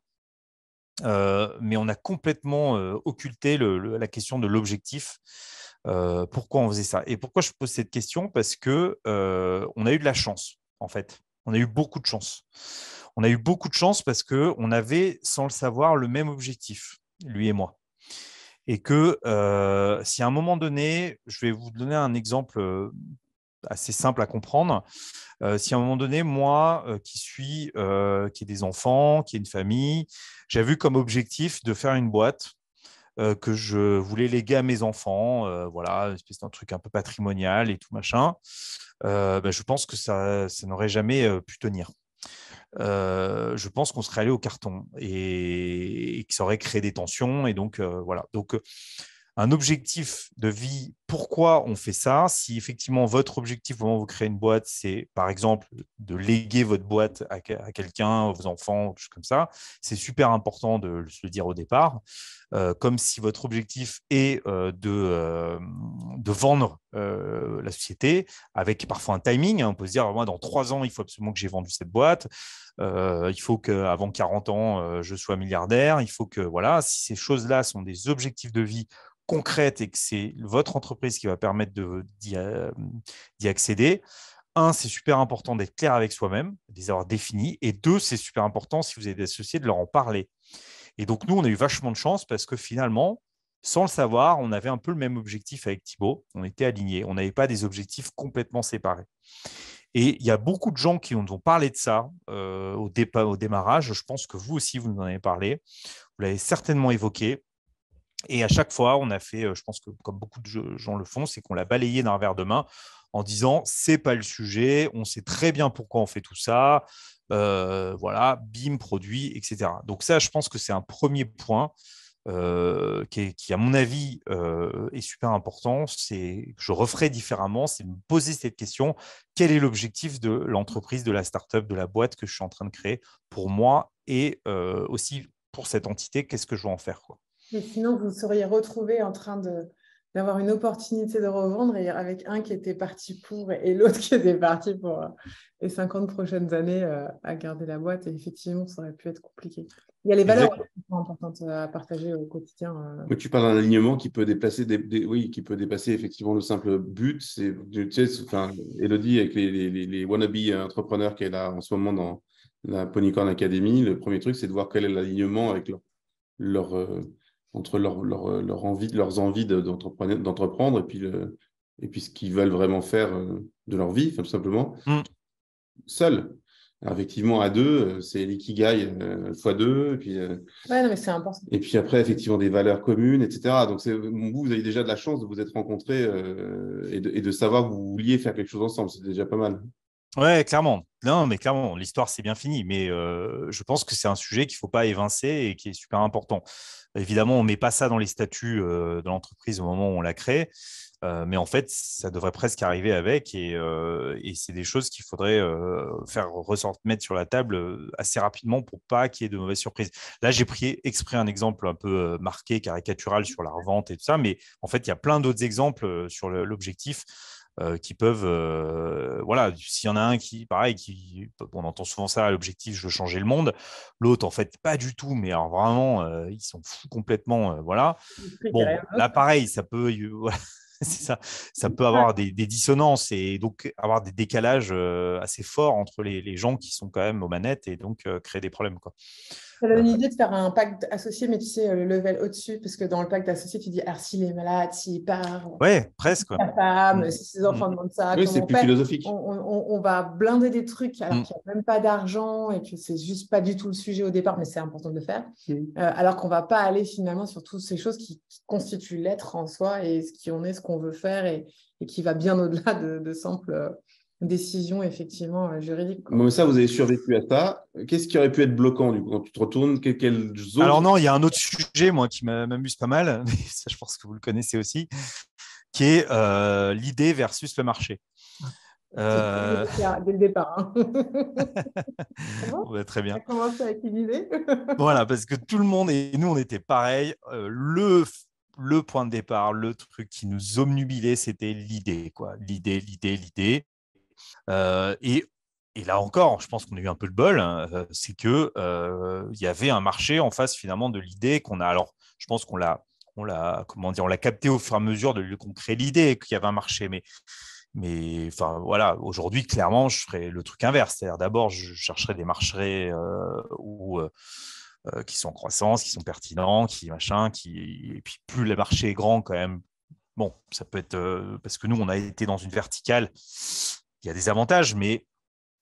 mais on a complètement occulté la question de l'objectif. pourquoi on faisait ça Et pourquoi je pose cette question Parce que on a eu de la chance, en fait. On a eu beaucoup de chance. On a eu beaucoup de chance parce que on avait, sans le savoir, le même objectif, lui et moi et que si à un moment donné, je vais vous donner un exemple assez simple à comprendre. Euh, si à un moment donné, moi, euh, qui suis, euh, qui ai des enfants, qui ai une famille, j'ai vu comme objectif de faire une boîte que je voulais léguer à mes enfants, voilà, une espèce d'un truc un peu patrimonial et tout machin, bah, je pense que ça, ça n'aurait jamais pu tenir. je pense qu'on serait allé au carton et, qui que ça aurait créé des tensions. Et donc, voilà. Donc, un objectif de vie, pourquoi on fait ça Si effectivement votre objectif au moment où vous créez une boîte, c'est par exemple de léguer votre boîte à, quelqu'un, aux enfants, chose comme ça, c'est super important de se le dire au départ. Euh, comme si votre objectif est euh, de, euh, de vendre la société avec parfois un timing. Hein. On peut se dire, moi, dans trois ans, il faut absolument que j'ai vendu cette boîte. il faut qu'avant 40 ans, je sois milliardaire. Il faut que, voilà, si ces choses-là sont des objectifs de vie concrète et que c'est votre entreprise qui va permettre euh, d'y accéder, un, c'est super important d'être clair avec soi-même, de les avoir définis. Et deux, c'est super important, si vous êtes associé, de leur en parler. Et donc, nous, on a eu vachement de chance parce que finalement, sans le savoir, on avait un peu le même objectif avec Thibaut. On était alignés. On n'avait pas des objectifs complètement séparés. Et il y a beaucoup de gens qui nous ont parlé de ça euh, au, départ, au démarrage. Je pense que vous aussi, vous nous en avez parlé. Vous l'avez certainement évoqué. Et à chaque fois, on a fait, euh, je pense que comme beaucoup de gens le font, c'est qu'on l'a balayé d'un verre de main en disant c'est pas le sujet, on sait très bien pourquoi on fait tout ça, euh, voilà, bim, produit, etc. Donc ça, je pense que c'est un premier point euh, qui, à mon avis, est super important. C'est, je referai différemment, c'est me poser cette question quel est l'objectif de l'entreprise, de la start-up, de la boîte que je suis en train de créer pour moi et aussi pour cette entité Qu'est-ce que je veux en faire sinon, vous seriez retrouvé en train de d'avoir une opportunité de revendre et avec un qui était parti pour et l'autre qui était parti pour euh, les 50 prochaines années euh, à garder la boîte. Et effectivement, ça aurait pu être compliqué. Il y a les valeurs importantes à partager au quotidien. Euh. tu parles d'un alignement qui peut déplacer des, oui, qui peut dépasser effectivement le simple but. tu sais, Elodie avec les, les, wannabe entrepreneurs qu'elle a en ce moment dans la Ponycorn Academy, le premier truc, c'est de voir quel est l'alignement avec leur entre leur, leur, euh, leur envie, leurs envies d'entreprendre et, puis et puis ce qu'ils veulent vraiment faire euh, de leur vie, tout simplement, mm. seuls. effectivement, à deux, euh, c'est l'ikigai euh, fois deux. Et puis, mais c'est important. Et puis après, effectivement, des valeurs communes, etc. Donc, c'est, vous, vous avez déjà de la chance de vous être rencontrés et, de, et, de, savoir que vous vouliez faire quelque chose ensemble. C'est déjà pas mal. Ouais, clairement. Non, mais clairement, l'histoire c'est bien fini, mais euh, je pense que c'est un sujet qu'il ne faut pas évincer et qui est super important. Évidemment, on ne met pas ça dans les statuts euh, de l'entreprise au moment où on la crée, euh, mais en fait, ça devrait presque arriver avec, et, c'est des choses qu'il faudrait faire ressortir, mettre sur la table assez rapidement pour pas qu'il y ait de mauvaises surprises. Là, j'ai pris exprès un exemple un peu marqué, caricatural sur la revente et tout ça, mais en fait, il y a plein d'autres exemples sur l'objectif. Euh, qui peuvent, euh, voilà, s'il y en a un qui, pareil, qui, on entend souvent ça, l'objectif, je veux changer le monde. L'autre, en fait, pas du tout, mais alors vraiment, euh, ils sont fous complètement, voilà. Bon, hein. là, pareil, ça peut, ça, ça peut avoir des, dissonances et donc avoir des décalages assez forts entre les, les, gens qui sont quand même aux manettes et donc créer des problèmes, quoi. J'avais une idée de faire un pacte associé, mais tu sais, euh, le level au-dessus, parce que dans le pacte associé, tu dis, ah, s'il est malade, s'il part. Ouais, presque. femme, ses enfants mm. demandent ça. Oui, c'est plus philosophique. On, va blinder des trucs alors mm. qu'il n'y a même pas d'argent et que c'est juste pas du tout le sujet au départ, mais c'est important de le faire. Mm. Euh, alors qu'on va pas aller finalement sur toutes ces choses qui, constituent l'être en soi et ce qui on est, ce qu'on veut faire et, qui va bien au-delà de, de simples euh, décision effectivement euh, juridique. ça, vous avez survécu à ça. Qu'est-ce qui aurait pu être bloquant du coup quand tu te retournes Alors non, il y a un autre sujet moi qui m'amuse pas mal. Mais ça, je pense que vous le connaissez aussi, qui est euh, l'idée versus le marché. Ah, euh, dès le départ. Hein. très bien. Ça commence avec une voilà, parce que tout le monde et nous, on était pareil. le le point de départ, le truc qui nous omnubilait, c'était l'idée, quoi. L'idée, l'idée, l'idée. Euh, et là encore, je pense qu'on a eu un peu le bol, hein, euh, c'est que euh, il y avait un marché en face finalement de l'idée qu'on a. Alors, je pense qu'on l'a, on l'a, comment dire, on l'a capté au fur et à mesure de qu'on crée l'idée qu'il y avait un marché, mais mais enfin voilà, aujourd'hui clairement, je ferais le truc inverse, c'est-à-dire d'abord je chercherais des marchés euh, qui sont en croissance, qui sont pertinents, qui machin, qui et puis plus le marché est grand quand même, bon, ça peut être parce que nous, on a été dans une verticale il y a des avantages, mais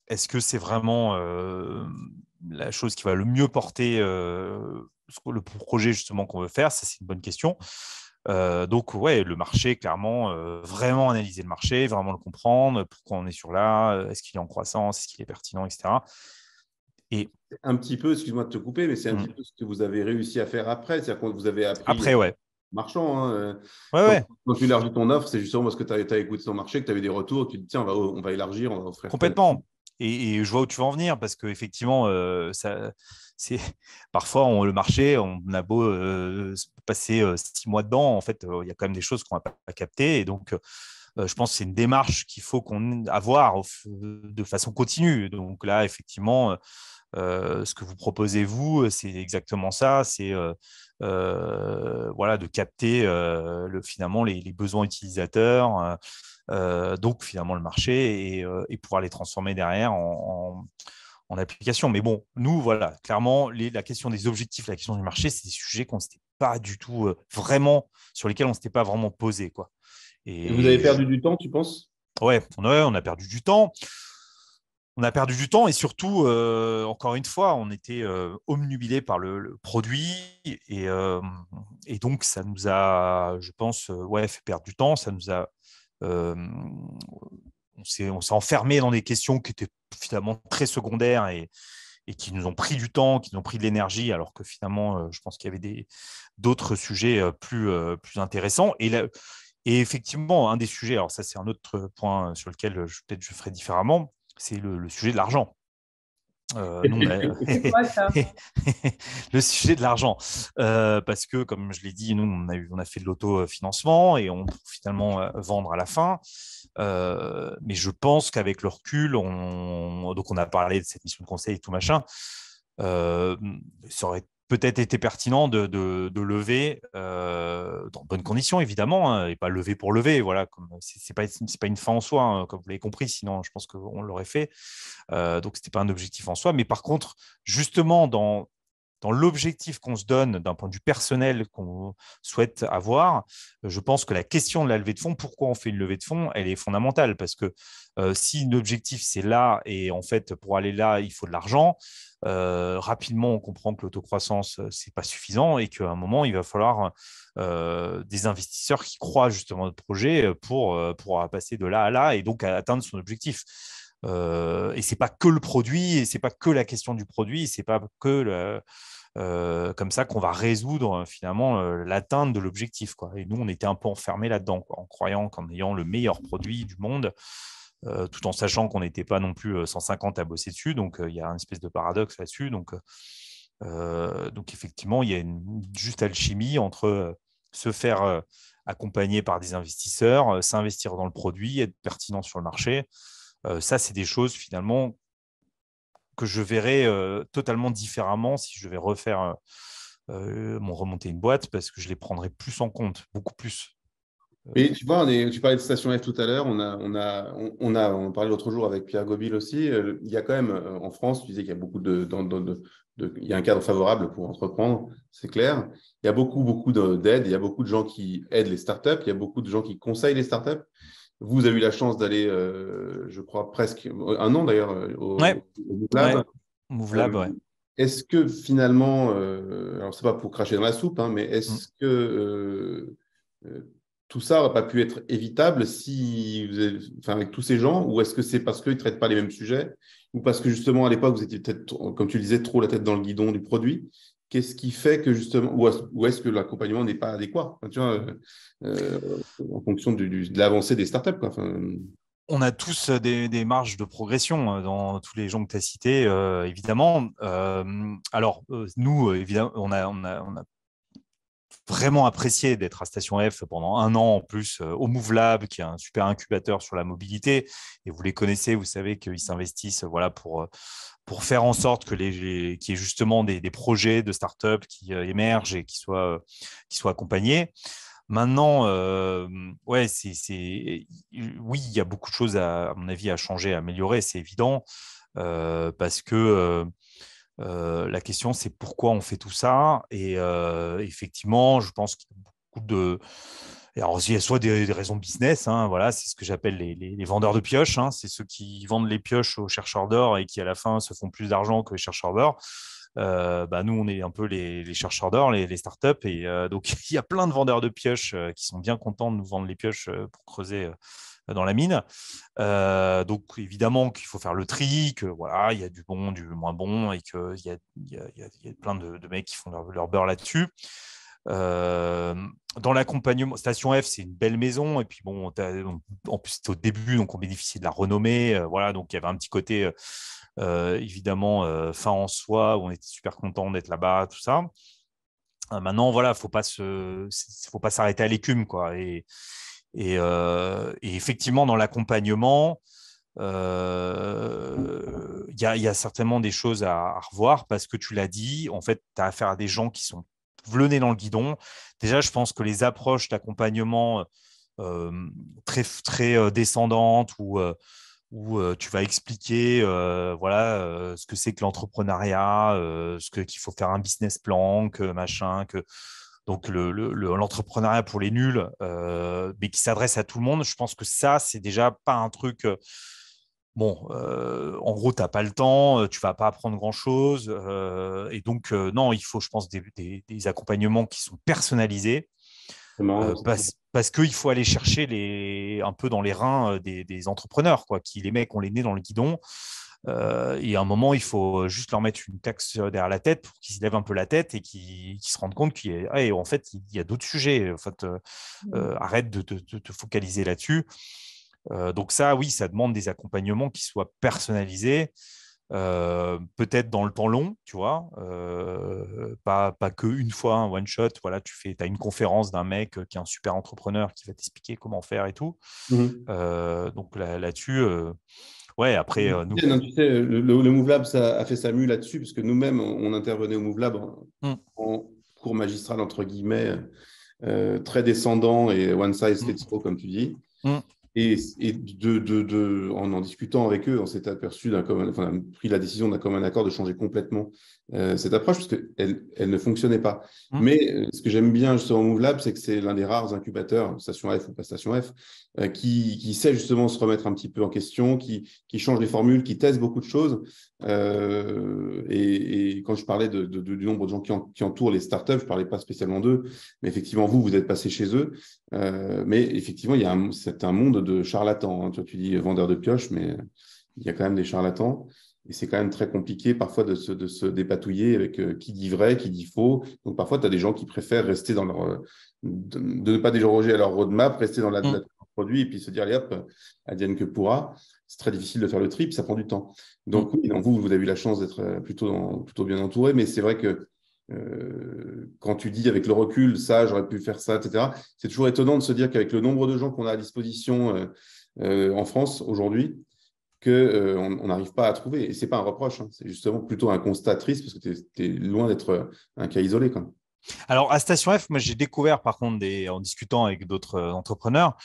est-ce que c'est vraiment euh, la chose qui va le mieux porter euh, le projet justement qu'on veut faire Ça, c'est une bonne question. Euh, donc, ouais, le marché, clairement, vraiment analyser le marché, vraiment le comprendre, pourquoi on est sur là, est-ce qu'il est en croissance, est-ce qu'il est pertinent, etc. Et un petit peu, excuse-moi de te couper, mais c'est un hmm. petit peu ce que vous avez réussi à faire après, cest vous avez après, ouais marchand. Hein, euh. quand, tu élargis ton offre, c'est justement parce que tu as, écouté ton marché, que tu avais des retours, tu te dis tiens, on va, on va élargir, on va Complètement. Et, je vois où tu vas en venir parce qu'effectivement, euh, ça parfois on, le marché, on a beau euh, passer euh, six mois dedans, en fait, il y a quand même des choses qu'on n'a pas, captées. Et donc, je pense que c'est une démarche qu'il faut qu'on avoir de façon continue. Donc là, effectivement, ce que vous proposez, vous, c'est exactement ça. C'est euh, voilà, de capter euh, le, finalement les, besoins utilisateurs, euh, donc finalement le marché, et, et, pouvoir les transformer derrière en, en application. Mais bon, nous, voilà, clairement, la question des objectifs, la question du marché, c'est des sujets qu'on s'était pas du tout vraiment, sur lesquels on s'était pas vraiment posé. Quoi. vous avez perdu du temps, tu penses Ouais, on on a perdu du temps on a perdu du temps et surtout, euh, encore une fois, on était euh, omnubilé par le, produit euh, et, donc ça nous a, je pense, euh, ouais, fait perdre du temps. Ça nous a, on s'est enfermé dans des questions qui étaient finalement très secondaires et, qui nous ont pris du temps, qui nous ont pris de l'énergie, alors que finalement, je pense qu'il y avait d'autres sujets plus, plus intéressants. Et effectivement, un des sujets, alors ça c'est un autre point sur lequel peut-être je ferai différemment, c'est le, sujet de l'argent. Euh, euh, le sujet de l'argent, euh, parce que comme je l'ai dit, nous on a, fait de l'auto-financement et on peut finalement vendre à la fin. mais je pense qu'avec le recul, on, donc on a parlé de cette mission de conseil et tout machin, ça aurait peut-être était pertinent de, lever euh, dans bonnes conditions, évidemment, hein, et pas lever pour lever. Voilà, c'est pas pas une fin en soi, hein, comme vous l'avez compris. Sinon, je pense qu'on l'aurait fait. Euh, donc, donc, n'était pas un objectif en soi. Mais par contre, justement, dans dans l'objectif qu'on se donne d'un point de vue personnel qu'on souhaite avoir, je pense que la question de la levée de fonds, pourquoi on fait une levée de fonds, elle est fondamentale parce que euh, si l'objectif c'est là et en fait pour aller là il faut de l'argent, euh, rapidement on comprend que l'autocroissance n'est euh, pas suffisant et qu'à un moment il va falloir des investisseurs qui croient justement notre projet pour, pour passer de là à là et donc atteindre son objectif et euh, et c'est pas que le produit, et c'est pas que la question du produit, c'est pas que euh, comme ça qu'on va résoudre finalement euh, l'atteinte de l'objectif. Et nous, on était un peu enfermés là-dedans, en croyant qu'en ayant le meilleur produit du monde, tout en sachant qu'on n'était pas non plus 150 à bosser dessus. Donc, il y a une espèce de paradoxe là-dessus. Donc, donc, effectivement, il y a une juste alchimie entre se faire accompagner par des investisseurs, s'investir dans le produit, être pertinent sur le marché. Euh, ça, c'est des choses finalement que je verrais euh, totalement différemment si je vais refaire euh, mon remonter une boîte parce que je les prendrai plus en compte, beaucoup plus. Et tu vois, tu parlais de Station F tout à l'heure, on a, on, a, on, a, parlait l'autre jour avec Pierre Gobil aussi. Il y a quand même, en France, tu disais qu'il y a beaucoup de, Il y a un cadre favorable pour entreprendre, c'est clair. Il y a beaucoup, beaucoup d'aides, il y a beaucoup de gens qui aident les startups, il y a beaucoup de gens qui conseillent les startups. Vous, avez eu la chance d'aller, euh, je crois, presque un an d'ailleurs euh, au, Mouv'lab. Ouais. Euh, est-ce que finalement, alors c'est pas pour cracher dans la soupe, hein, mais est-ce mm. que tout ça n'aurait pas pu être évitable si vous enfin, avec tous ces gens Ou est-ce que c'est parce qu'ils ne traitent pas les mêmes sujets Ou parce que justement, à l'époque, vous étiez peut-être, comme tu le disais, trop la tête dans le guidon du produit qu'est-ce qui fait que justement, ou est-ce que l'accompagnement n'est pas adéquat tu vois, euh, euh, en fonction de l'avancée des startups euh. on a tous des, marges de progression dans tous les gens que tu as cités, évidemment. alors, nous, évidemment, on a, on a vraiment apprécié d'être à Station F pendant un an en plus euh, au Mouvelable qui est un super incubateur sur la mobilité. Et vous les connaissez, vous savez qu'ils s'investissent voilà, pour, euh, pour faire en sorte que les, qu'il y ait justement des, projets de start-up qui euh, émergent et qui soient, qui soient accompagnés. Maintenant, ouais, c'est, oui, il y a beaucoup de choses, à, mon avis, à changer, à améliorer, c'est évident, parce que euh, la question, c'est pourquoi on fait tout ça. Et euh, effectivement, je pense qu'il y a beaucoup de. alors, il y a soit des, raisons business, hein, voilà, c'est ce que j'appelle les, vendeurs de pioches. Hein, c'est ceux qui vendent les pioches aux chercheurs d'or et qui, à la fin, se font plus d'argent que les chercheurs d'or. Euh, bah, nous, on est un peu les, chercheurs d'or, les, startups. Et donc, il y a plein de vendeurs de pioches qui sont bien contents de nous vendre les pioches pour creuser euh, dans la mine. Euh, donc évidemment qu'il faut faire le tri, que voilà, il y a du bon, du moins bon, et qu'il y, y, y a, plein de, mecs qui font leur, leur beurre là-dessus. Euh, dans l'accompagnement, Station F, c'est une belle maison. Et puis, bon, en plus, c'était au début, donc on bénéficiait de la renommée. voilà, donc il y avait un petit côté, évidemment, fin en soi, où on était super content d'être là-bas, tout ça. maintenant, voilà, il ne faut pas s'arrêter à l'écume, quoi. Et, euh, et, effectivement, dans l'accompagnement, euh, il y, a certainement des choses à, revoir parce que tu l'as dit, en fait, tu as affaire à des gens qui sont le dans le guidon. Déjà, je pense que les approches d'accompagnement euh, très, très descendantes où tu vas expliquer voilà ce que c'est que l'entrepreneuriat, ce qu'il faut faire un business plan, que machin, que donc l'entrepreneuriat pour les nuls, euh, mais qui s'adresse à tout le monde, je pense que ça, c'est déjà pas un truc. Euh, bon, euh, en gros, tu n'as pas le temps, tu vas pas apprendre grand-chose. et donc, non, il faut, je pense, des, accompagnements qui sont personnalisés. parce, qu'il faut aller chercher un peu dans les reins des, entrepreneurs, quoi, qui les mecs, ont les met dans le guidon. Euh, et à un moment, il faut euh, juste leur mettre une taxe derrière la tête pour qu'ils se lèvent un peu la tête et qu'ils se rendent compte qu'il y en fait, il y a d'autres sujets. En fait, euh, mmh. arrête de te focaliser là-dessus. donc ça, oui, ça demande des accompagnements qui soient personnalisés. peut-être dans le temps long, tu vois, pas, pas que une fois, un one shot, voilà, tu fais, as une conférence d'un mec qui est un super entrepreneur qui va t'expliquer comment faire et tout. Mmh. donc là-dessus, là dessus après, euh, le, le a fait sa mue là-dessus, parce que nous-mêmes, on, intervenait au Move mm. en, cours magistral, entre guillemets, euh, très descendant et one size fits mm. all, comme tu dis. Mm. Et, en en discutant avec eux, on s'est aperçu d'un commun, on a pris la décision d'un commun accord de changer complètement euh, cette approche parce qu'elle ne fonctionnait pas. Mmh. Mais euh, ce que j'aime bien justement Move Lab, c'est que c'est l'un des rares incubateurs, Station F ou pas Station F, euh, qui, sait justement se remettre un petit peu en question, qui, qui change les formules, qui teste beaucoup de choses euh, et, quand je parlais de, du nombre de gens qui, entourent les startups, je ne parlais pas spécialement d'eux, mais effectivement, vous, vous êtes passé chez eux. Euh, mais effectivement, il y a c'est un monde de charlatans. Hein. tu dis vendeur de pioche, mais euh, il y a quand même des charlatans. Et c'est quand même très compliqué parfois de se, dépatouiller avec qui dit vrai, qui dit faux. Donc parfois, tu as des gens qui préfèrent rester dans leur. de, ne pas déroger à leur roadmap, rester dans la, de mmh. produit et puis se dire, hop, Adienne que pourra c'est très difficile de faire le trip, ça prend du temps. Donc, mm. oui, vous, vous avez eu la chance d'être euh, plutôt, bien entouré, mais c'est vrai que euh, quand tu dis avec le recul, ça, j'aurais pu faire ça, etc., c'est toujours étonnant de se dire qu'avec le nombre de gens qu'on a à disposition euh, en France aujourd'hui, qu'on n'arrive pas à trouver. Et ce n'est pas un reproche, hein, c'est justement plutôt un constat triste, parce que tu es, loin d'être un cas isolé. même. Alors à Station F, moi j'ai découvert par contre en discutant avec d'autres euh, entrepreneurs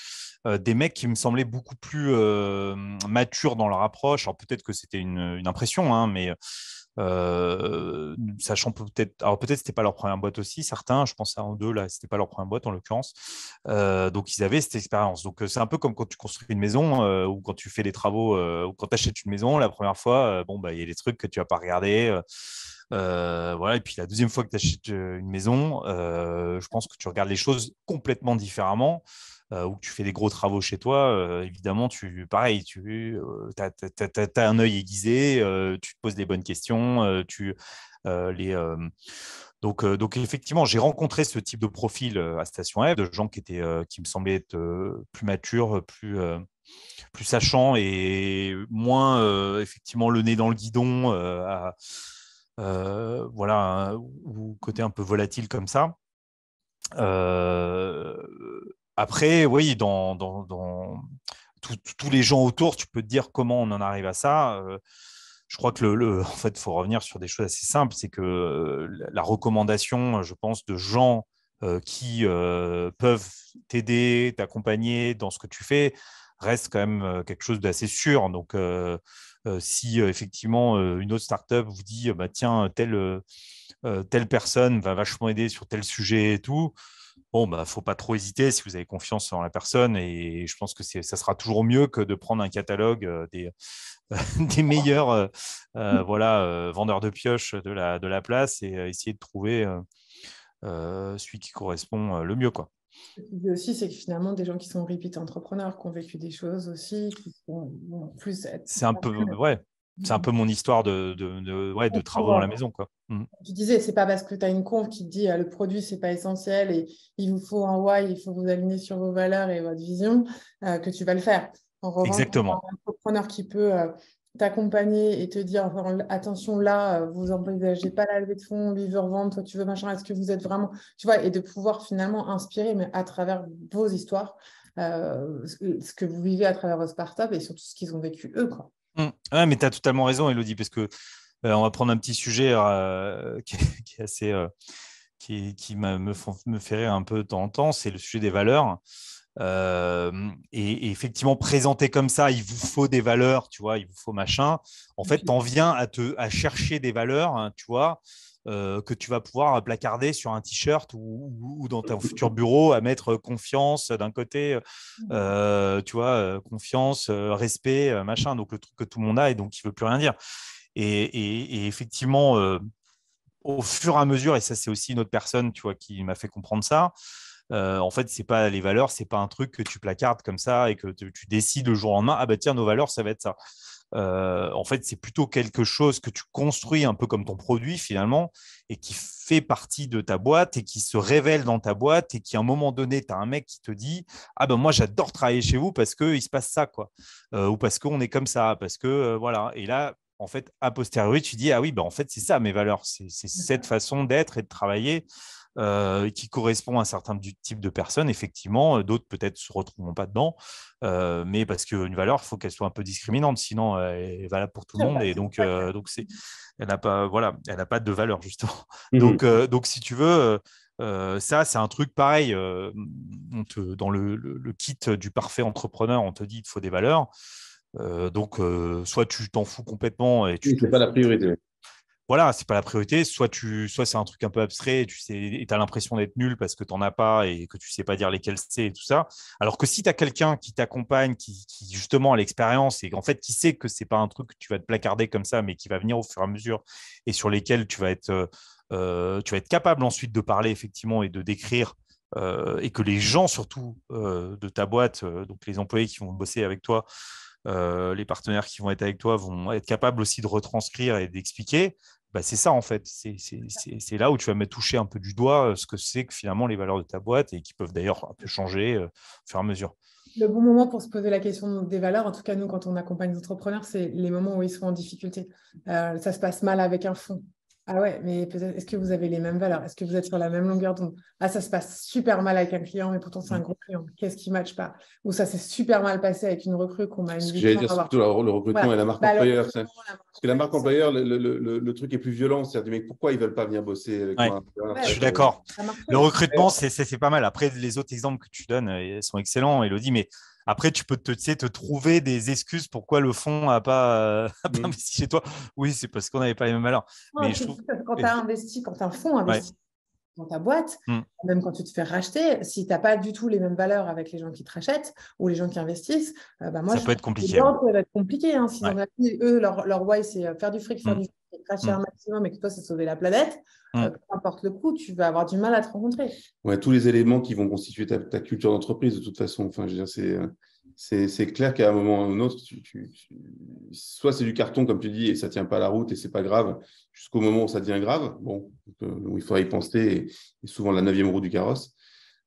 euh, des mecs qui me semblaient beaucoup plus euh, matures dans leur approche. Alors peut-être que c'était une, impression, hein, mais sachant peut-être, alors peut-être c'était pas leur première boîte aussi, certains, je pense à en deux là, n'était pas leur première boîte en l'occurrence, donc ils avaient cette expérience. Donc c'est un peu comme quand tu construis une maison ou quand tu fais des travaux ou quand tu achètes une maison la première fois, bon bah, il y a des trucs que tu vas pas regarder. Euh, voilà. Et puis la deuxième fois que tu achètes euh, une maison, euh, je pense que tu regardes les choses complètement différemment. ou que tu fais des gros travaux chez toi, évidemment, tu, pareil, tu as, un œil aiguisé, tu te poses des bonnes questions, tu les. Donc, donc, effectivement, j'ai rencontré ce type de profil à Station F, de gens qui, étaient, qui me semblaient être plus matures, plus, plus sachants et moins effectivement le nez dans le guidon à, euh, voilà, ou côté un peu volatile comme ça. Euh, après, oui, dans, tous les gens autour, tu peux te dire comment on en arrive à ça. Euh. je crois que en fait, faut revenir sur des choses assez simples. C'est que la recommandation, je pense, de gens qui peuvent t'aider, t'accompagner dans ce que tu fais, reste quand même quelque chose d'assez sûr. Donc, euh, si euh, effectivement euh, une autre startup vous dit bah, tiens, telle, personne va vachement aider sur tel sujet et tout, bon, bah, faut pas trop hésiter si vous avez confiance en la personne. Et je pense que ça sera toujours mieux que de prendre un catalogue des, meilleurs vendeurs de pioches de la, de la place et essayer de trouver celui qui correspond le mieux. Quoi. Ce que tu aussi, c'est que finalement, des gens qui sont repeat entrepreneurs, qui ont vécu des choses aussi, qui vont, plus être. C'est un peu, C'est un peu mon histoire de, de, travaux dans la maison. Quoi. Mmh. Tu disais, c'est pas parce que tu as une conf qui te dit ah, le produit, c'est pas essentiel et il vous faut un why, il faut vous aligner sur vos valeurs et votre vision euh, que tu vas le faire. Exactement. un entrepreneur qui peut euh, t'accompagner et te dire attention là, euh, vous envisagez pas la levée de fonds, vivre-vente, toi tu veux machin, est-ce que vous êtes vraiment, tu vois, et de pouvoir finalement inspirer, mais à travers vos histoires, euh, ce que vous vivez à travers vos startups et surtout ce qu'ils ont vécu eux. Quoi. Mmh. Ah mais tu as totalement raison, Elodie, parce que euh, on va prendre un petit sujet qui, assez. qui, me, me fait rire un peu de temps en temps, c'est le sujet des valeurs et, effectivement, présenté comme ça, il vous faut des valeurs, tu vois, il vous faut machin. En fait, t'en viens à, te, à chercher des valeurs, hein, tu vois, que tu vas pouvoir placarder sur un t-shirt ou, dans ton futur bureau à mettre confiance d'un côté, mmh tu vois, confiance, respect, machin. Donc, le truc que tout le monde a et donc il ne veut plus rien dire. Et, et effectivement, au fur et à mesure, et ça, c'est aussi une autre personne, tu vois, qui m'a fait comprendre ça en fait, c'est pas les valeurs, c'est pas un truc que tu placardes comme ça et que tu, décides le jour en lendemain. Ah bah tiens, nos valeurs, ça va être ça. en fait, c'est plutôt quelque chose que tu construis un peu comme ton produit finalement et qui fait partie de ta boîte et qui se révèle dans ta boîte et qui à un moment donné, tu as un mec qui te dit Ah ben moi j'adore travailler chez vous parce qu'il se passe ça, quoi. ou parce qu'on est comme ça, parce que voilà. Et là, en fait, a posteriori, tu dis Ah oui, bah en fait, c'est ça mes valeurs, c'est cette façon d'être et de travailler. Euh, qui correspond à certains certain type de personnes, effectivement. Euh, d'autres, peut-être, se retrouveront pas dedans. Euh, mais parce qu'une valeur, il faut qu'elle soit un peu discriminante, sinon elle est valable pour tout le monde. Et donc, donc c'est, elle n'a pas, voilà, elle n'a pas de valeur, justement. Mmh donc, donc, si tu veux. ça, c'est un truc pareil. dans le, kit du parfait entrepreneur, on te dit qu'il faut des valeurs. donc, soit tu t'en fous complètement et tu. ne pas la priorité voilà, c'est pas la priorité. Soit tu, soit c'est un truc un peu abstrait et tu sais, et as l'impression d'être nul parce que tu n'en as pas et que tu sais pas dire lesquels c'est et tout ça. Alors que si tu as quelqu'un qui t'accompagne, qui, justement a l'expérience et en fait qui sait que c'est pas un truc que tu vas te placarder comme ça, mais qui va venir au fur et à mesure et sur lesquels tu vas être, euh, euh, tu vas être capable ensuite de parler effectivement et de décrire euh, et que les gens surtout de ta boîte, donc les employés qui vont bosser avec toi, euh, les partenaires qui vont être avec toi vont être capables aussi de retranscrire et d'expliquer. Bah, c'est ça en fait. C'est là où tu vas me toucher un peu du doigt euh, ce que c'est que finalement les valeurs de ta boîte et qui peuvent d'ailleurs un peu changer euh, au fur et à mesure. Le bon moment pour se poser la question des valeurs, en tout cas nous quand on accompagne les entrepreneurs, c'est les moments où ils sont en difficulté. ça se passe mal avec un fond. Ah ouais, mais est-ce que vous avez les mêmes valeurs Est-ce que vous êtes sur la même longueur d'onde Ah, ça se passe super mal avec un client, mais pourtant c'est un mm. gros client. Qu'est-ce qui ne matche pas Ou ça s'est super mal passé avec une recrue qu'on m'a. Ce que j'allais dire, surtout le recrutement et la marque bah, employeur. Parce que la marque employeur, le, truc est plus violent. C'est-à-dire, mais pourquoi ils ne veulent pas venir bosser avec moi Je suis d'accord. Le recrutement, c'est, c'est pas mal. Après, les autres exemples que tu donnes euh, sont excellents, Elodie, mais après, tu peux te, trouver des excuses pourquoi le fonds n'a pas, euh, pas investi chez toi. Oui, c'est parce qu'on n'avait pas les mêmes valeurs. mais je Quand tu as investi, quand un fonds investi dans ta boîte, mm. même quand tu te fais racheter, si tu n'as pas du tout les mêmes valeurs avec les gens qui te rachètent ou les gens qui investissent, euh, bah, moi, ça je peut être compliqué. Ça peut être compliqué. Hein. Hein, si dans eux, leur, why, c'est euh, faire du fric, faire mm. du fric, cracher mm. un maximum et que toi, c'est sauver la planète, euh, peu importe le coût, tu vas avoir du mal à te rencontrer. Ouais, tous les éléments qui vont constituer ta, culture d'entreprise, de toute façon. Enfin, c'est c'est clair qu'à un moment ou un autre, soit c'est du carton, comme tu dis, et ça ne tient pas la route et ce n'est pas grave, jusqu'au moment où ça devient grave, bon, euh, où il faut y penser, et, souvent la neuvième roue du carrosse,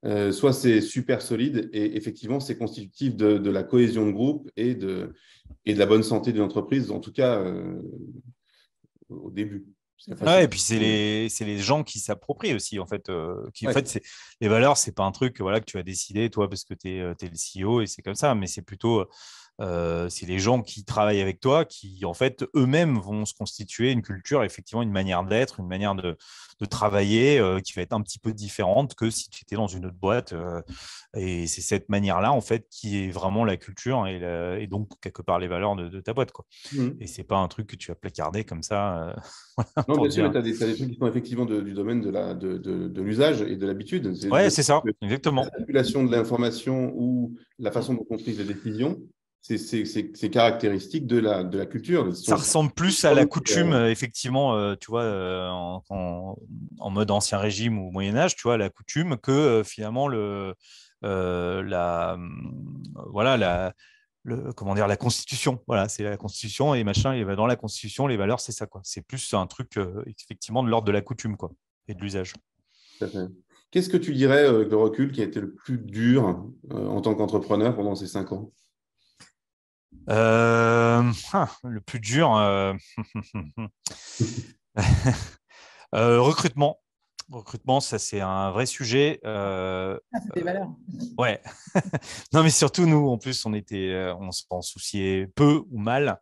euh, soit c'est super solide et effectivement c'est constitutif de, la cohésion de groupe et de, la bonne santé d'une entreprise, en tout cas euh, au début et puis c'est les, gens qui s'approprient aussi en fait euh, qui fait les valeurs c'est pas un truc voilà que tu as décidé toi parce que tu es, es, euh, le CEO et c'est comme ça mais c'est plutôt euh, euh, c'est les gens qui travaillent avec toi qui, en fait, eux-mêmes vont se constituer une culture, effectivement, une manière d'être, une manière de, travailler euh, qui va être un petit peu différente que si tu étais dans une autre boîte. Euh, et c'est cette manière-là, en fait, qui est vraiment la culture et, donc, quelque part, les valeurs de, ta boîte. Quoi. Mmh. Et c'est pas un truc que tu vas placarder comme ça. non, bien sûr, tu as, des trucs qui sont effectivement du domaine de l'usage et de l'habitude. Oui, c'est ça, exactement. La manipulation de l'information ou la façon dont on prise les décisions c'est caractéristique de la, de la culture. Ça ressemble plus à la coutume, euh, effectivement, euh, tu vois, euh, en, mode ancien régime ou Moyen Âge, tu vois, la coutume que finalement la, voilà, la, le, comment dire, la constitution. Voilà, c'est la constitution et machin. Et ben, dans la constitution, les valeurs, c'est ça quoi. C'est plus un truc effectivement de l'ordre de la coutume quoi et de l'usage. Qu'est-ce que tu dirais de le recul qui a été le plus dur en tant qu'entrepreneur pendant ces cinq ans euh, ah, le plus dur. Euh, euh, recrutement. Recrutement, ça c'est un vrai sujet. Ah, des valeurs. ouais. non, mais surtout nous, en plus, on était, on s'en souciait peu ou mal.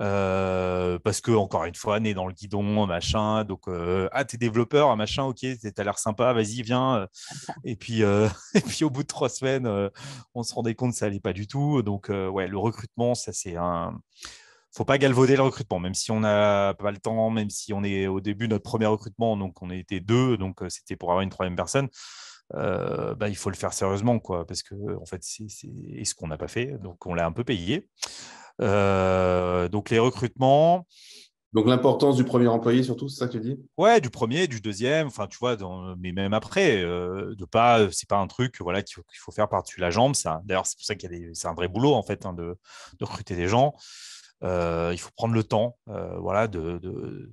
Euh, parce que, encore une fois, est dans le guidon, machin. Donc, euh, ah, t'es développeur, machin, ok, t'as l'air sympa, vas-y, viens. Et puis, euh, et puis, au bout de trois semaines, on se rendait compte que ça allait pas du tout. Donc, ouais, le recrutement, ça, c'est un. Faut pas galvauder le recrutement, même si on n'a pas le temps, même si on est au début notre premier recrutement, donc on était deux, donc c'était pour avoir une troisième personne. bah, il faut le faire sérieusement, quoi, parce que en fait, c'est ce qu'on n'a pas fait, donc on l'a un peu payé. Euh, donc les recrutements. Donc l'importance du premier employé surtout, c'est ça que tu dis Ouais, du premier, du deuxième, enfin tu vois, mais même après, ce euh, de pas, c'est pas un truc voilà qu'il faut, faire par-dessus la jambe. Ça, d'ailleurs, c'est pour ça qu'il c'est un vrai boulot en fait hein, de, recruter des gens. Euh, il faut prendre le temps, voilà, de,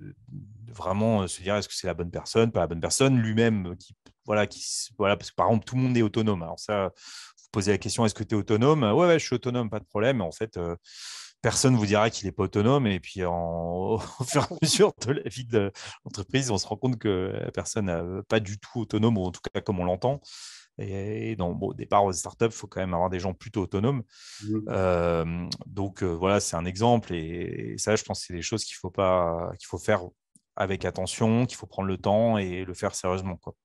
vraiment se dire est-ce que c'est la bonne personne, pas la bonne personne, lui-même qui voilà, qui, voilà, parce que par exemple, tout le monde est autonome. Alors ça, poser la question est-ce que tu es autonome ouais, je suis autonome, pas de problème. En fait, euh, personne vous dira qu'il n'est pas autonome. Et puis, en, au fur et mesure de la vie de l'entreprise, on se rend compte que personne n'est euh, pas du tout autonome, ou en tout cas comme on l'entend. Et, dans, au départ, aux startups, il faut quand même avoir des gens plutôt autonomes. Mmh. Euh, donc, voilà, c'est un exemple. Et, ça, je pense c'est des choses qu'il faut, pas, qu'il faut faire avec attention, qu'il faut prendre le temps et le faire sérieusement. Quoi.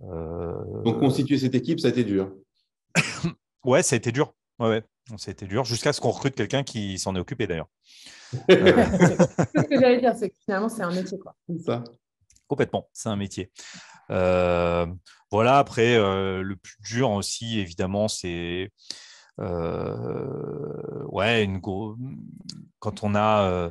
Donc, constituer cette équipe, ça a été dur. ouais, ça a été dur. Ouais, ouais. Ça a été dur jusqu'à ce qu'on recrute quelqu'un qui s'en est occupé d'ailleurs. Euh. ce que j'allais dire, c'est que finalement, c'est un métier. Quoi. Complètement, c'est un métier. Euh, voilà, après, euh, le plus dur aussi, évidemment, c'est. ouais, une quand on a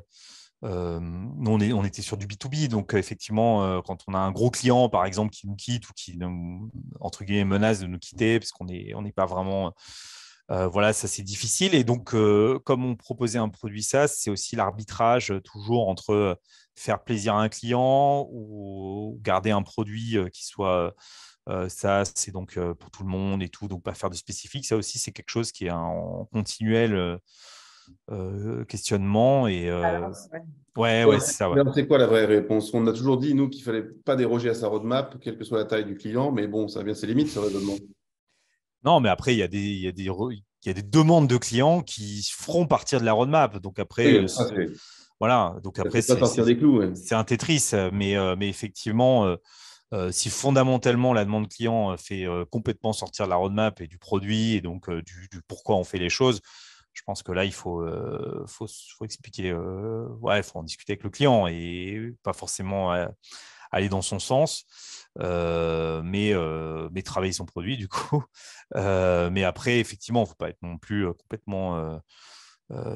nous, on, était sur du B2B, donc effectivement, quand on a un gros client, par exemple, qui nous quitte ou qui, nous, entre guillemets, menace de nous quitter, parce qu'on n'est pas vraiment... voilà, ça c'est difficile. Et donc, comme on proposait un produit SaaS, c'est aussi l'arbitrage toujours entre faire plaisir à un client ou, garder un produit qui soit ça, c'est donc pour tout le monde et tout, donc pas faire de spécifique. Ça aussi, c'est quelque chose qui est en continuel euh, questionnement. Et, euh, ah, Ouais, ouais, c'est ça. C'est quoi la vraie réponse On a toujours dit, nous, qu'il fallait pas déroger à sa roadmap, quelle que soit la taille du client, mais bon, ça vient ses limites, ce raisonnement. Non, mais après, il y, a des, y, a des, y a des demandes de clients qui feront partir de la roadmap. Donc après, euh, voilà. Donc après, c'est un Tetris, mais, mais effectivement. si fondamentalement la demande client fait complètement sortir de la roadmap et du produit et donc du, pourquoi on fait les choses, je pense que là, il faut, euh, expliquer, euh, il faut en discuter avec le client et pas forcément euh, aller dans son sens, mais, travailler son produit du coup. mais après, effectivement, il ne faut pas être non plus complètement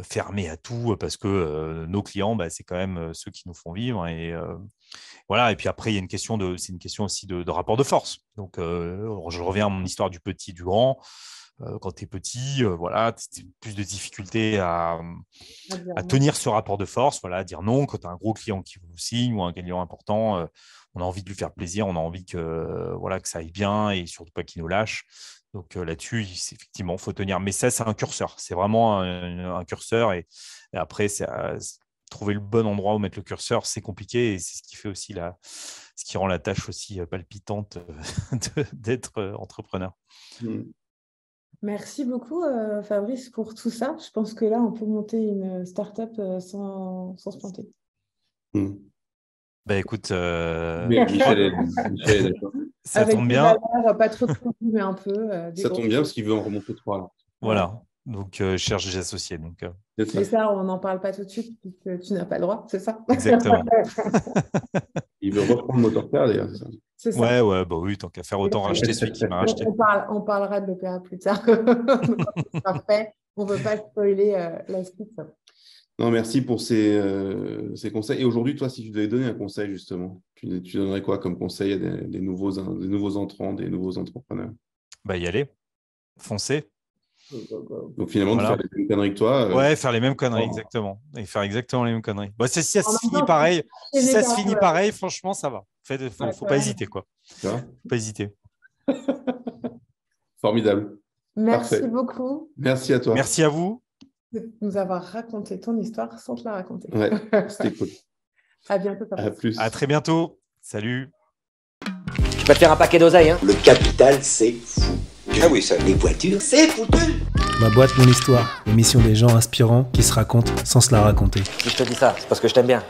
fermé à tout parce que nos clients, bah, c'est quand même ceux qui nous font vivre. Et voilà. Et puis après, il y a une question de, c'est une question aussi de, rapport de force. Donc, je reviens à mon histoire du petit, du grand. Euh, quand tu es petit, euh, voilà, plus de difficultés à, tenir ce rapport de force, voilà, à dire non quand tu as un gros client qui vous signe ou un gagnant important, euh, on a envie de lui faire plaisir, on a envie que voilà que ça aille bien et surtout pas qu'il nous lâche. Donc là-dessus, effectivement, faut tenir. Mais ça, c'est un curseur. C'est vraiment un, curseur. Et, après, c'est trouver le bon endroit où mettre le curseur, c'est compliqué et c'est ce qui fait aussi la, ce qui rend la tâche aussi palpitante d'être entrepreneur. Mmh. Merci beaucoup, euh, Fabrice, pour tout ça. Je pense que là, on peut monter une start-up euh, sans, se planter. écoute, euh, ça tombe bien. un peu. ça tombe bien parce qu'il veut en remonter trois. Là. Voilà. Donc, cherche des associés. Donc, Mais ça, on n'en parle pas tout de suite puisque tu n'as pas le droit, c'est ça Exactement. Il veut reprendre Motorcar d'ailleurs, hein, c'est ça Ouais, ouais, bah oui, tant qu'à faire, autant racheter celui qui m'a racheté. On, parlera de l'OPA plus tard. Parfait, on ne veut pas spoiler euh, la suite. Non, merci pour euh, ces, conseils. Et aujourd'hui, toi, si tu devais donner un conseil, justement, tu, donnerais quoi comme conseil à des, des nouveaux, des nouveaux entrants, des nouveaux entrepreneurs bah, Y aller, foncer. Donc finalement, de faire les mêmes conneries que toi. Euh, ouais, faire les mêmes conneries, oh. exactement. Et faire exactement les mêmes conneries. Bon, bah, si ça se finit pareil, ça se finit pareil, franchement, ça va. Fait, faut, pas hésiter, quoi. Faut pas hésiter. Formidable. Merci beaucoup. Merci à toi. Merci à vous. De nous avoir raconté ton histoire sans te la raconter. Ouais, c'était cool. à bientôt. À plus. À très bientôt. Salut. Tu peux te faire un paquet d'oseilles hein. Le capital, c'est fou. Ah oui, ça, les voitures, c'est foutu Ma boîte, mon histoire, l'émission des gens inspirants qui se racontent sans se la raconter. Si je te dis ça, c'est parce que je t'aime bien.